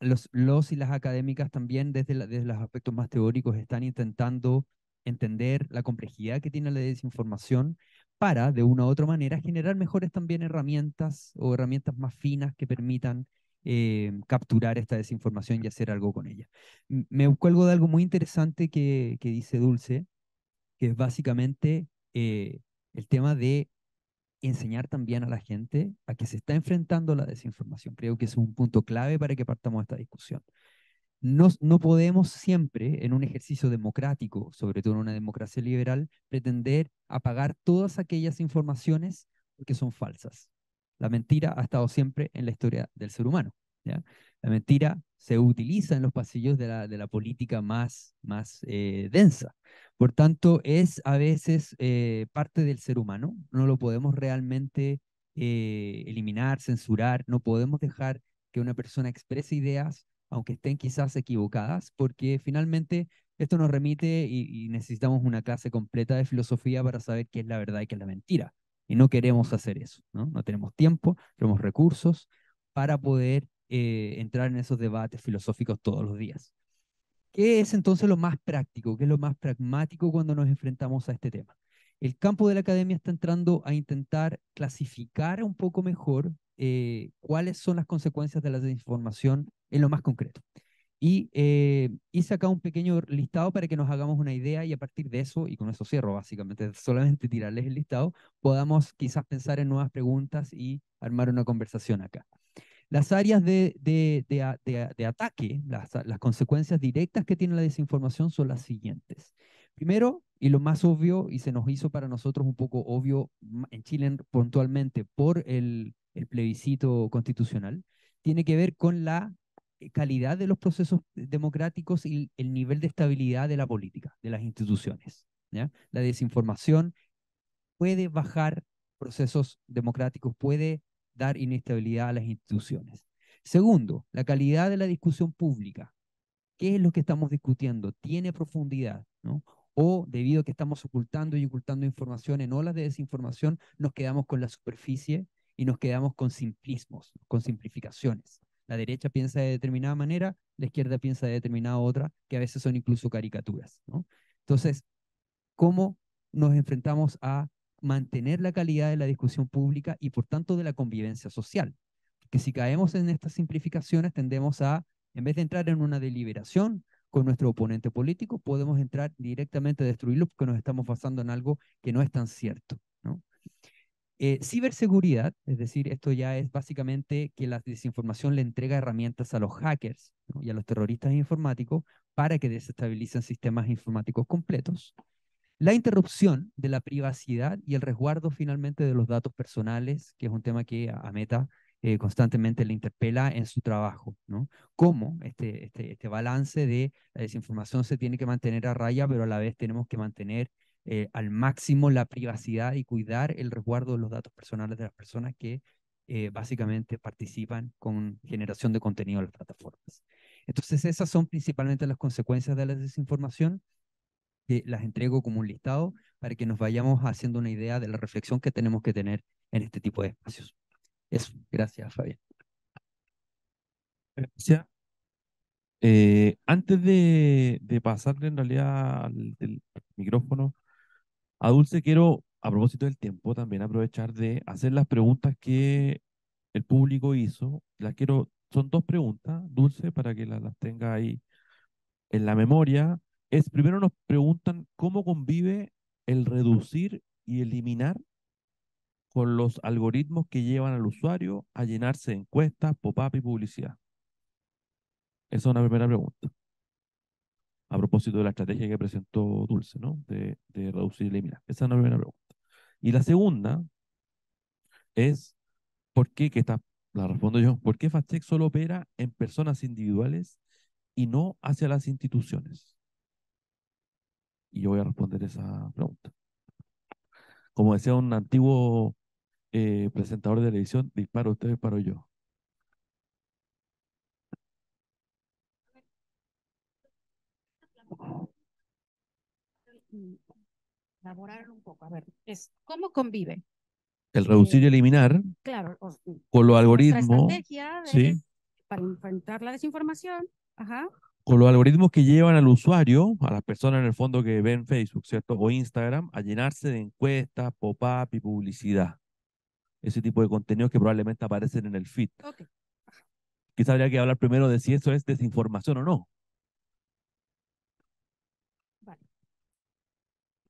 los, los y las académicas también desde, la, desde los aspectos más teóricos están intentando entender la complejidad que tiene la desinformación para, de una u otra manera, generar mejores también herramientas o herramientas más finas que permitan eh, capturar esta desinformación y hacer algo con ella. Me cuelgo de algo muy interesante que, dice Dulce, que es básicamente eh, el tema de enseñar también a la gente a que se está enfrentando la desinformación. Creo que es un punto clave para que partamos esta discusión no, no podemos siempre, en un ejercicio democrático, sobre todo en una democracia liberal, pretender apagar todas aquellas informaciones que son falsas. La mentira ha estado siempre en la historia del ser humano. La mentira se utiliza en los pasillos de la, de la política más, más eh, densa. Por tanto, es a veces eh, parte del ser humano. No lo podemos realmente eh, eliminar, censurar. No podemos dejar que una persona exprese ideas aunque estén quizás equivocadas, porque finalmente esto nos remite y, necesitamos una clase completa de filosofía para saber qué es la verdad y qué es la mentira. Y no queremos hacer eso, ¿no? tenemos tiempo, tenemos recursos para poder eh, entrar en esos debates filosóficos todos los días. ¿Qué es entonces lo más práctico? ¿Qué es lo más pragmático cuando nos enfrentamos a este tema? El campo de la academia está entrando a intentar clasificar un poco mejor eh, cuáles son las consecuencias de la desinformación en lo más concreto. Y eh, hice acá un pequeño listado para que nos hagamos una idea y a partir de eso, y con eso cierro básicamente, *laughs* solamente tirarles el listado, podamos quizás pensar en nuevas preguntas y armar una conversación acá. Las áreas de, ataque, las, consecuencias directas que tiene la desinformación son las siguientes. Primero, y lo más obvio, y se nos hizo para nosotros un poco obvio en Chile puntualmente por el, el plebiscito constitucional, tiene que ver con la eh, calidad de los procesos democráticos y el nivel de estabilidad de la política, de las instituciones. La desinformación puede bajar procesos democráticos, puede dar inestabilidad a las instituciones. Segundo, la calidad de la discusión pública. ¿Qué es lo que estamos discutiendo? ¿Tiene profundidad? ¿no? o debido a que estamos ocultando y ocultando información en olas de desinformación, nos quedamos con la superficie y nos quedamos con simplismos, con simplificaciones. La derecha piensa de determinada manera, la izquierda piensa de determinada otra, que a veces son incluso caricaturas. ¿no? Entonces, ¿cómo nos enfrentamos a mantener la calidad de la discusión pública y por tanto de la convivencia social? Porque si caemos en estas simplificaciones tendemos a, en vez de entrar en una deliberación, con nuestro oponente político, podemos entrar directamente a destruirlo porque nos estamos basando en algo que no es tan cierto. ¿no? Eh, ciberseguridad, es decir, esto ya es básicamente que la desinformación le entrega herramientas a los hackers y a los terroristas informáticos para que desestabilicen sistemas informáticos completos. La interrupción de la privacidad y el resguardo finalmente de los datos personales, que es un tema que a Meta eh, constantemente le interpela en su trabajo, ¿no? Cómo este, este, este balance de la desinformación se tiene que mantener a raya, pero a la vez tenemos que mantener eh, al máximo la privacidad y cuidar el resguardo de los datos personales de las personas que eh, básicamente participan con generación de contenido en las plataformas. Entonces, esas son principalmente las consecuencias de la desinformación que las entrego como un listado para que nos vayamos haciendo una idea de la reflexión que tenemos que tener en este tipo de espacios. Eso, gracias, Fabián. Gracias. Eh, antes de, pasarle en realidad al, micrófono a Dulce quiero, a propósito del tiempo, también aprovechar de hacer las preguntas que el público hizo. Las quiero, son dos preguntas, Dulce, para que las, tenga ahí en la memoria. Es primero nos preguntan cómo convive el reducir y eliminar con los algoritmos que llevan al usuario a llenarse de encuestas, pop-up y publicidad. Esa es una primera pregunta a propósito de la estrategia que presentó Dulce, ¿no? De, reducir y eliminar. Esa es la primera pregunta. Y la segunda es, ¿por qué, que está, la respondo yo, ¿por qué FastCheck solo opera en personas individuales y no hacia las instituciones? Y yo voy a responder esa pregunta. Como decía un antiguo eh, presentador de televisión, disparo usted, disparo yo. elaborar un poco, a ver, es cómo convive. El reducir y eh, eliminar. Claro. con los algoritmos. ¿sí? para enfrentar la desinformación. Ajá. Con los algoritmos que llevan al usuario, a las personas en el fondo que ven Facebook, ¿cierto? O Instagram, a llenarse de encuestas, pop-up y publicidad. Ese tipo de contenidos que probablemente aparecen en el feed. Quizá habría que hablar primero de si eso es desinformación o no.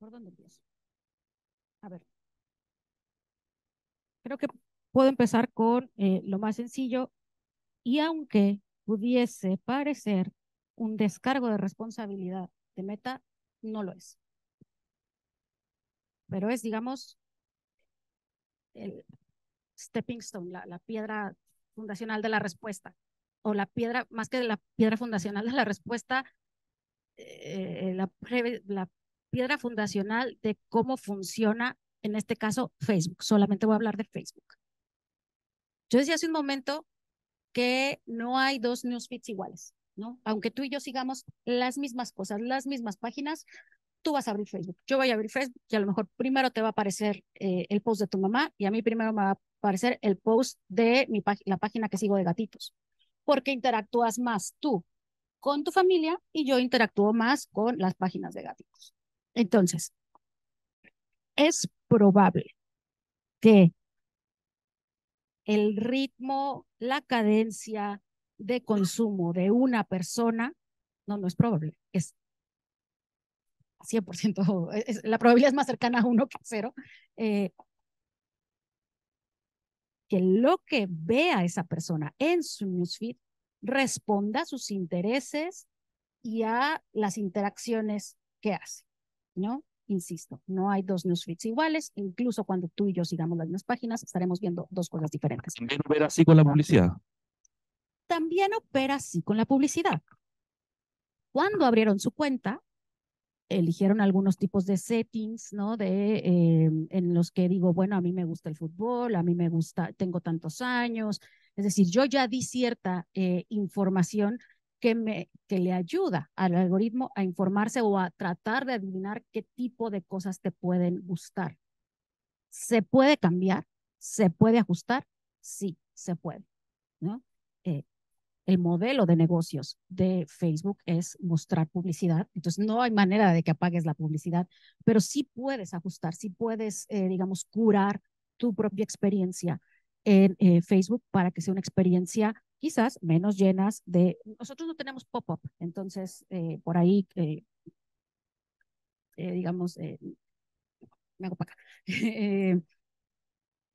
¿Por dónde empiezo? A ver. Creo que puedo empezar con eh, lo más sencillo y aunque pudiese parecer un descargo de responsabilidad de Meta, no lo es. Pero es, digamos, el stepping stone, la, piedra fundacional de la respuesta, o la piedra, más que la piedra fundacional de la respuesta, eh, eh, la, la piedra fundacional de cómo funciona, en este caso, Facebook. Solamente voy a hablar de Facebook. Yo decía hace un momento que no hay dos newsfeeds iguales, ¿no? Aunque tú y yo sigamos las mismas cosas, las mismas páginas, tú vas a abrir Facebook. Yo voy a abrir Facebook y a lo mejor primero te va a aparecer eh, el post de tu mamá y a mí primero me va a aparecer el post de mi la página que sigo de gatitos, porque interactúas más tú con tu familia y yo interactúo más con las páginas de gatitos. Entonces, es probable que el ritmo, la cadencia de consumo de una persona, no, no es probable, es 100%, e, la probabilidad es más cercana a uno que a cero, eh, que lo que vea esa persona en su newsfeed responda a sus intereses y a las interacciones que hace. ¿no? Insisto, no hay dos newsfeeds iguales, incluso cuando tú y yo sigamos las mismas páginas, estaremos viendo dos cosas diferentes. También opera así con la publicidad. También opera así con la publicidad. Cuando abrieron su cuenta, eligieron algunos tipos de settings, ¿no? De, em, en los que digo, bueno, a mí me gusta el fútbol, a mí me gusta, tengo tantos años, es decir, yo ya di cierta eh, información que, me, que le ayuda al algoritmo a informarse o a tratar de adivinar qué tipo de cosas te pueden gustar. ¿Se puede cambiar? ¿Se puede ajustar? Sí, se puede. ¿no? Eh, el modelo de negocios de Facebook es mostrar publicidad. Entonces, no hay manera de que apagues la publicidad, pero sí puedes ajustar, sí puedes, eh, digamos, curar tu propia experiencia en eh, Facebook para que sea una experiencia quizás menos llenas de... Nosotros no tenemos pop-up, entonces eh, por ahí, eh, eh, digamos, me hago *laughs*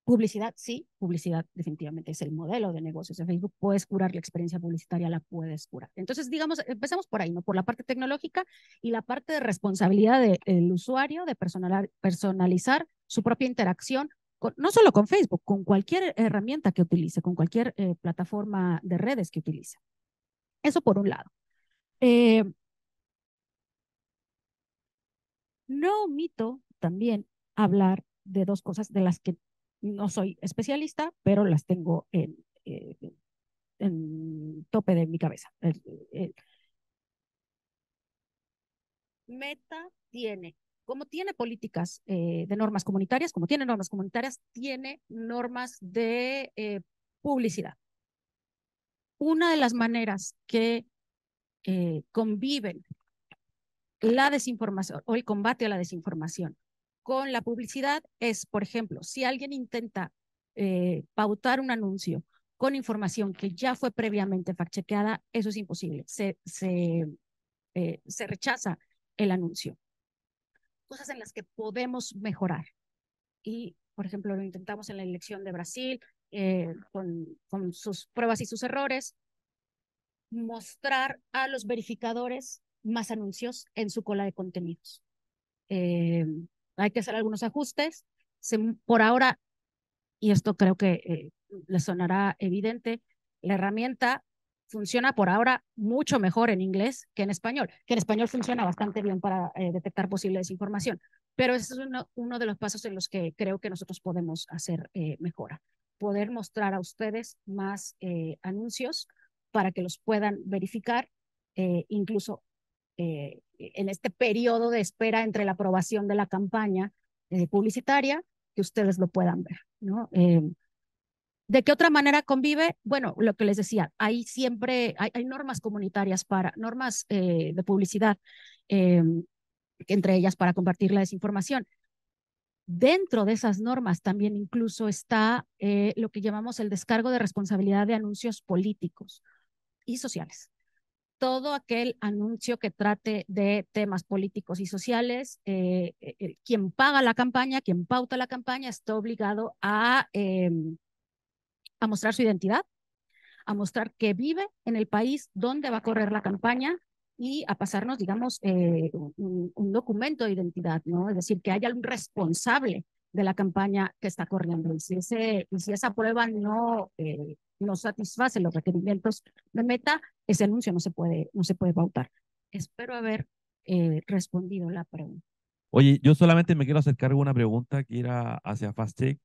publicidad, sí, publicidad definitivamente es el modelo de negocios de Facebook. Puedes curar la experiencia publicitaria, la puedes curar. Entonces, digamos, empezamos por ahí, ¿no? Por la parte tecnológica y la parte de responsabilidad del usuario de personalizar su propia interacción no solo con Facebook, con cualquier herramienta que utilice, con cualquier eh, plataforma de redes que utilice. Eso por un lado. Eh, no omito también hablar de dos cosas de las que no soy especialista, pero las tengo en eh, tope de mi cabeza. Meta tiene como tiene políticas eh, de normas comunitarias, como tiene normas comunitarias, tiene normas de eh, publicidad. Una de las maneras que eh, conviven la desinformación o el combate a la desinformación con la publicidad es, por ejemplo, si alguien intenta pautar un anuncio con información que ya fue previamente fact-chequeada, eso es imposible, se, se rechaza el anuncio cosas en las que podemos mejorar. Y, por ejemplo, lo intentamos en la elección de Brasil, eh, con, sus pruebas y sus errores, mostrar a los verificadores más anuncios en su cola de contenidos. Eh, hay que hacer algunos ajustes. por ahora, y esto creo que eh, les sonará evidente, la herramienta funciona por ahora mucho mejor en inglés que en español, que en español funciona bastante bien para eh, detectar posible desinformación, pero ese es uno, de los pasos en los que creo que nosotros podemos hacer eh, mejora, poder mostrar a ustedes más eh, anuncios para que los puedan verificar, incluso en este periodo de espera entre la aprobación de la campaña publicitaria, que ustedes lo puedan ver, ¿no? ¿De qué otra manera convive? Bueno, lo que les decía, hay siempre, hay, hay normas comunitarias para, normas eh, de publicidad, eh, entre ellas para compartir la desinformación. Dentro de esas normas también incluso está eh, lo que llamamos el descargo de responsabilidad de anuncios políticos y sociales. Todo aquel anuncio que trate de temas políticos y sociales, quien paga la campaña, quien pauta la campaña, está obligado a em, a mostrar su identidad, a mostrar que vive en el país donde va a correr la campaña y a pasarnos, digamos, eh, un, documento de identidad, ¿no? Es decir, que haya un responsable de la campaña que está corriendo. Y si, ese, y si esa prueba no, eh, no satisface los requerimientos de meta, ese anuncio no se puede, no se puede pautar. Espero haber eh, respondido la pregunta. Oye, yo solamente me quiero acercar una pregunta que era hacia FastTech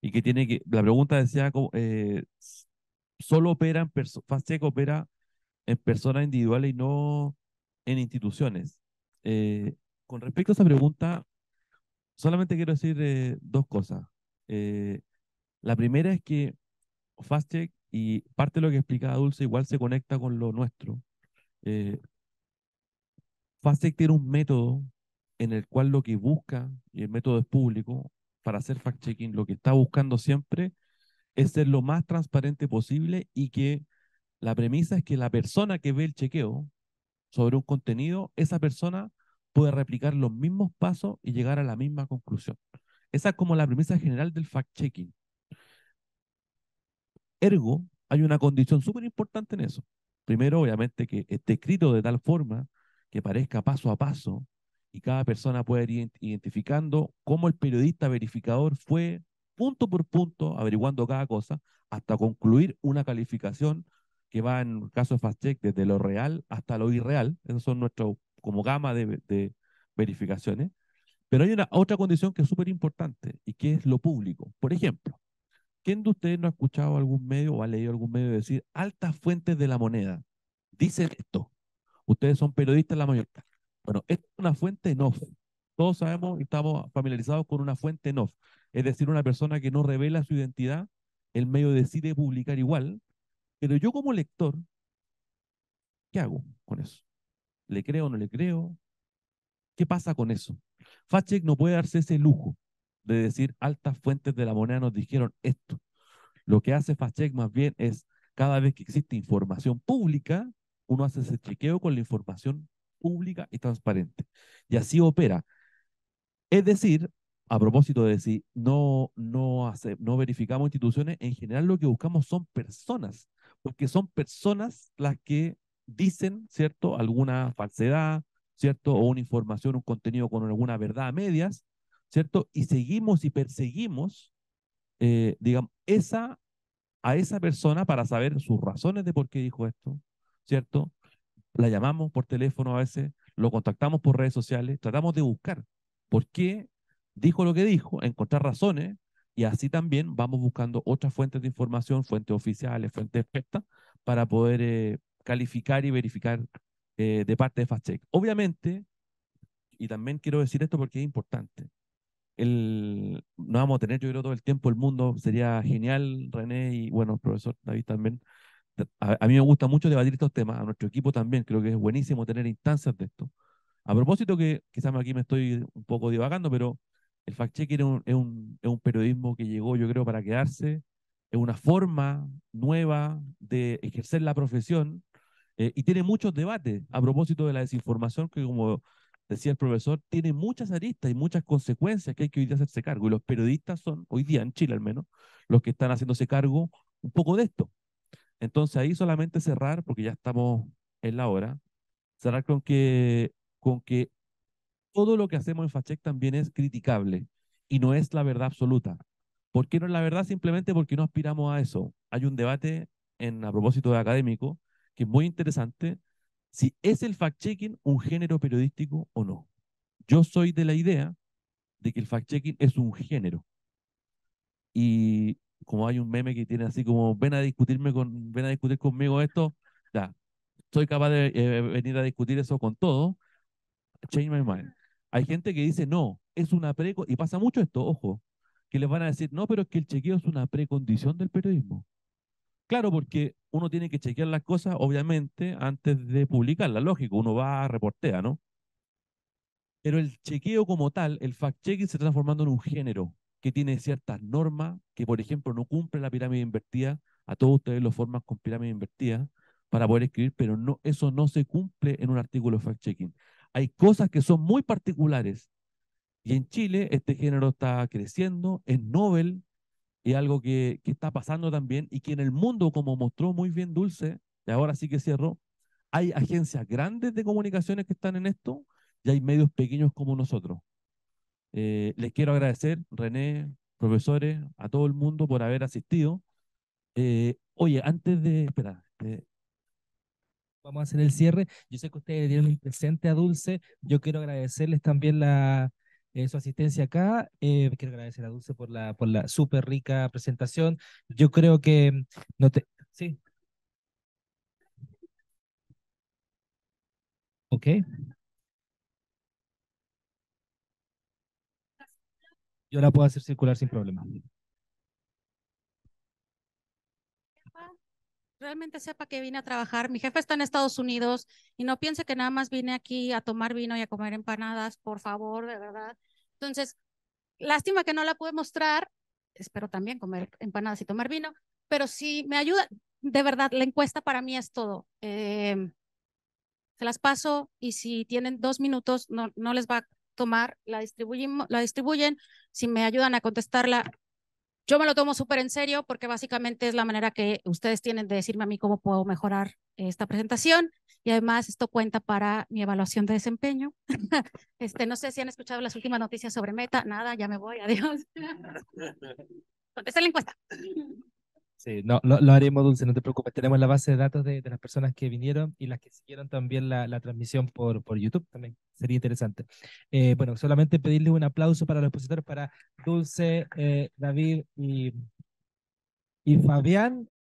y que tiene que, la pregunta decía, eh, solo operan, FastCheck opera en personas individuales y no en instituciones. Eh, con respecto a esa pregunta, solamente quiero decir eh, dos cosas. la primera es que FastCheck y parte de lo que explicaba Dulce igual se conecta con lo nuestro. FastCheck tiene un método en el cual lo que busca, y el método es público, para hacer fact-checking lo que está buscando siempre es ser lo más transparente posible y que la premisa es que la persona que ve el chequeo sobre un contenido, esa persona puede replicar los mismos pasos y llegar a la misma conclusión. Esa es como la premisa general del fact-checking. Ergo, hay una condición súper importante en eso. Primero, obviamente, que esté escrito de tal forma que parezca paso a paso, y cada persona puede ir identificando cómo el periodista verificador fue punto por punto averiguando cada cosa hasta concluir una calificación que va en el caso de Fast Check desde lo real hasta lo irreal. Esos son nuestro como gama de, verificaciones. Pero hay una otra condición que es súper importante y que es lo público. Por ejemplo, ¿quién de ustedes no ha escuchado algún medio o ha leído algún medio decir altas fuentes de la moneda? Dicen esto. Ustedes son periodistas la mayor parte. Bueno, es una fuente en off. Todos sabemos y estamos familiarizados con una fuente en off. Es decir, una persona que no revela su identidad, el medio decide publicar igual. Pero yo como lector, ¿qué hago con eso? ¿Le creo o no le creo? ¿Qué pasa con eso? Fachek no puede darse ese lujo de decir altas fuentes de la moneda nos dijeron esto. Lo que hace Fachek más bien es, cada vez que existe información pública, uno hace ese chequeo con la información pública y transparente. Y así opera. Es decir, a propósito de decir, no, no, no verificamos instituciones, en general lo que buscamos son personas, porque son personas las que dicen, ¿cierto?, alguna falsedad, ¿cierto?, o una información, un contenido con alguna verdad a medias, ¿cierto? Y seguimos y perseguimos, eh, digamos, esa, a esa persona para saber sus razones de por qué dijo esto, ¿cierto? la llamamos por teléfono a veces, lo contactamos por redes sociales, tratamos de buscar por qué dijo lo que dijo, encontrar razones y así también vamos buscando otras fuentes de información, fuentes oficiales, fuentes expertas, para poder eh, calificar y verificar eh, de parte de FastCheck. Obviamente, y también quiero decir esto porque es importante, el, no vamos a tener, yo creo, todo el tiempo el mundo. Sería genial, René, y bueno, profesor David también, a, mí me gusta mucho debatir estos temas, a nuestro equipo también, creo que es buenísimo tener instancias de esto. A propósito, que quizás aquí me estoy un poco divagando, pero el fact-checking es un, periodismo que llegó, yo creo, para quedarse, es una forma nueva de ejercer la profesión eh, y tiene muchos debates a propósito de la desinformación que, como decía el profesor, tiene muchas aristas y muchas consecuencias que hay que hoy día hacerse cargo. Y los periodistas son, hoy día en Chile al menos, los que están haciéndose cargo un poco de esto. Entonces ahí solamente cerrar, porque ya estamos en la hora, cerrar con que, con que todo lo que hacemos en fact-check también es criticable y no es la verdad absoluta. ¿Por qué no es la verdad? Simplemente porque no aspiramos a eso. Hay un debate en, a propósito de académico que es muy interesante si es el fact-checking un género periodístico o no. Yo soy de la idea de que el fact-checking es un género. Y como hay un meme que tiene así como, ven a discutirme con, ven a discutir conmigo esto, ya, soy capaz de eh, eh, venir a discutir eso con todo, change my mind. Hay gente que dice, no, es una pre, y pasa mucho esto, ojo, que les van a decir, no, pero es que el chequeo es una precondición del periodismo. Claro, porque uno tiene que chequear las cosas, obviamente, antes de publicarlas, lógico, uno va a reportea, ¿no? Pero el chequeo como tal, el fact-checking se está transformando en un género que tiene ciertas normas, que por ejemplo no cumple la pirámide invertida, a todos ustedes lo forman con pirámide invertida para poder escribir, pero no, eso no se cumple en un artículo fact-checking. Hay cosas que son muy particulares y en Chile este género está creciendo, es Nobel, y algo que, que está pasando también y que en el mundo, como mostró muy bien Dulce, y ahora sí que cierro, hay agencias grandes de comunicaciones que están en esto y hay medios pequeños como nosotros. Eh, les quiero agradecer, René, profesores, a todo el mundo por haber asistido. Eh, oye, antes de... Espera, eh, vamos a hacer el cierre. Yo sé que ustedes dieron un presente a Dulce. Yo quiero agradecerles también la, su asistencia acá. quiero agradecer a Dulce por la, por la súper rica presentación. Yo creo que no te. Sí. Ok. yo la puedo hacer circular sin problema. Realmente sepa que vine a trabajar. Mi jefe está en Estados Unidos y no piense que nada más vine aquí a tomar vino y a comer empanadas, por favor, de verdad. Entonces, lástima que no la pude mostrar. Espero también comer empanadas y tomar vino, pero si me ayuda, de verdad, la encuesta para mí es todo. Eh, se las paso y si tienen dos minutos, no, no les va a tomar, la, distribuyen, la distribuyen, si me ayudan a contestarla, yo me lo tomo súper en serio porque básicamente es la manera que ustedes tienen de decirme a mí cómo puedo mejorar esta presentación y además esto cuenta para mi evaluación de desempeño. *laughs* este, no sé si han escuchado las últimas noticias sobre Meta, nada, ya me voy, *laughs* adiós. *laughs* Contesta la encuesta no, lo, haremos, Dulce, no te preocupes. Tenemos la base de datos de, las personas que vinieron y las que siguieron también la, transmisión por, por YouTube. También sería interesante. Eh, bueno, solamente pedirles un aplauso para los expositores, para Dulce, eh, David y, y Fabián.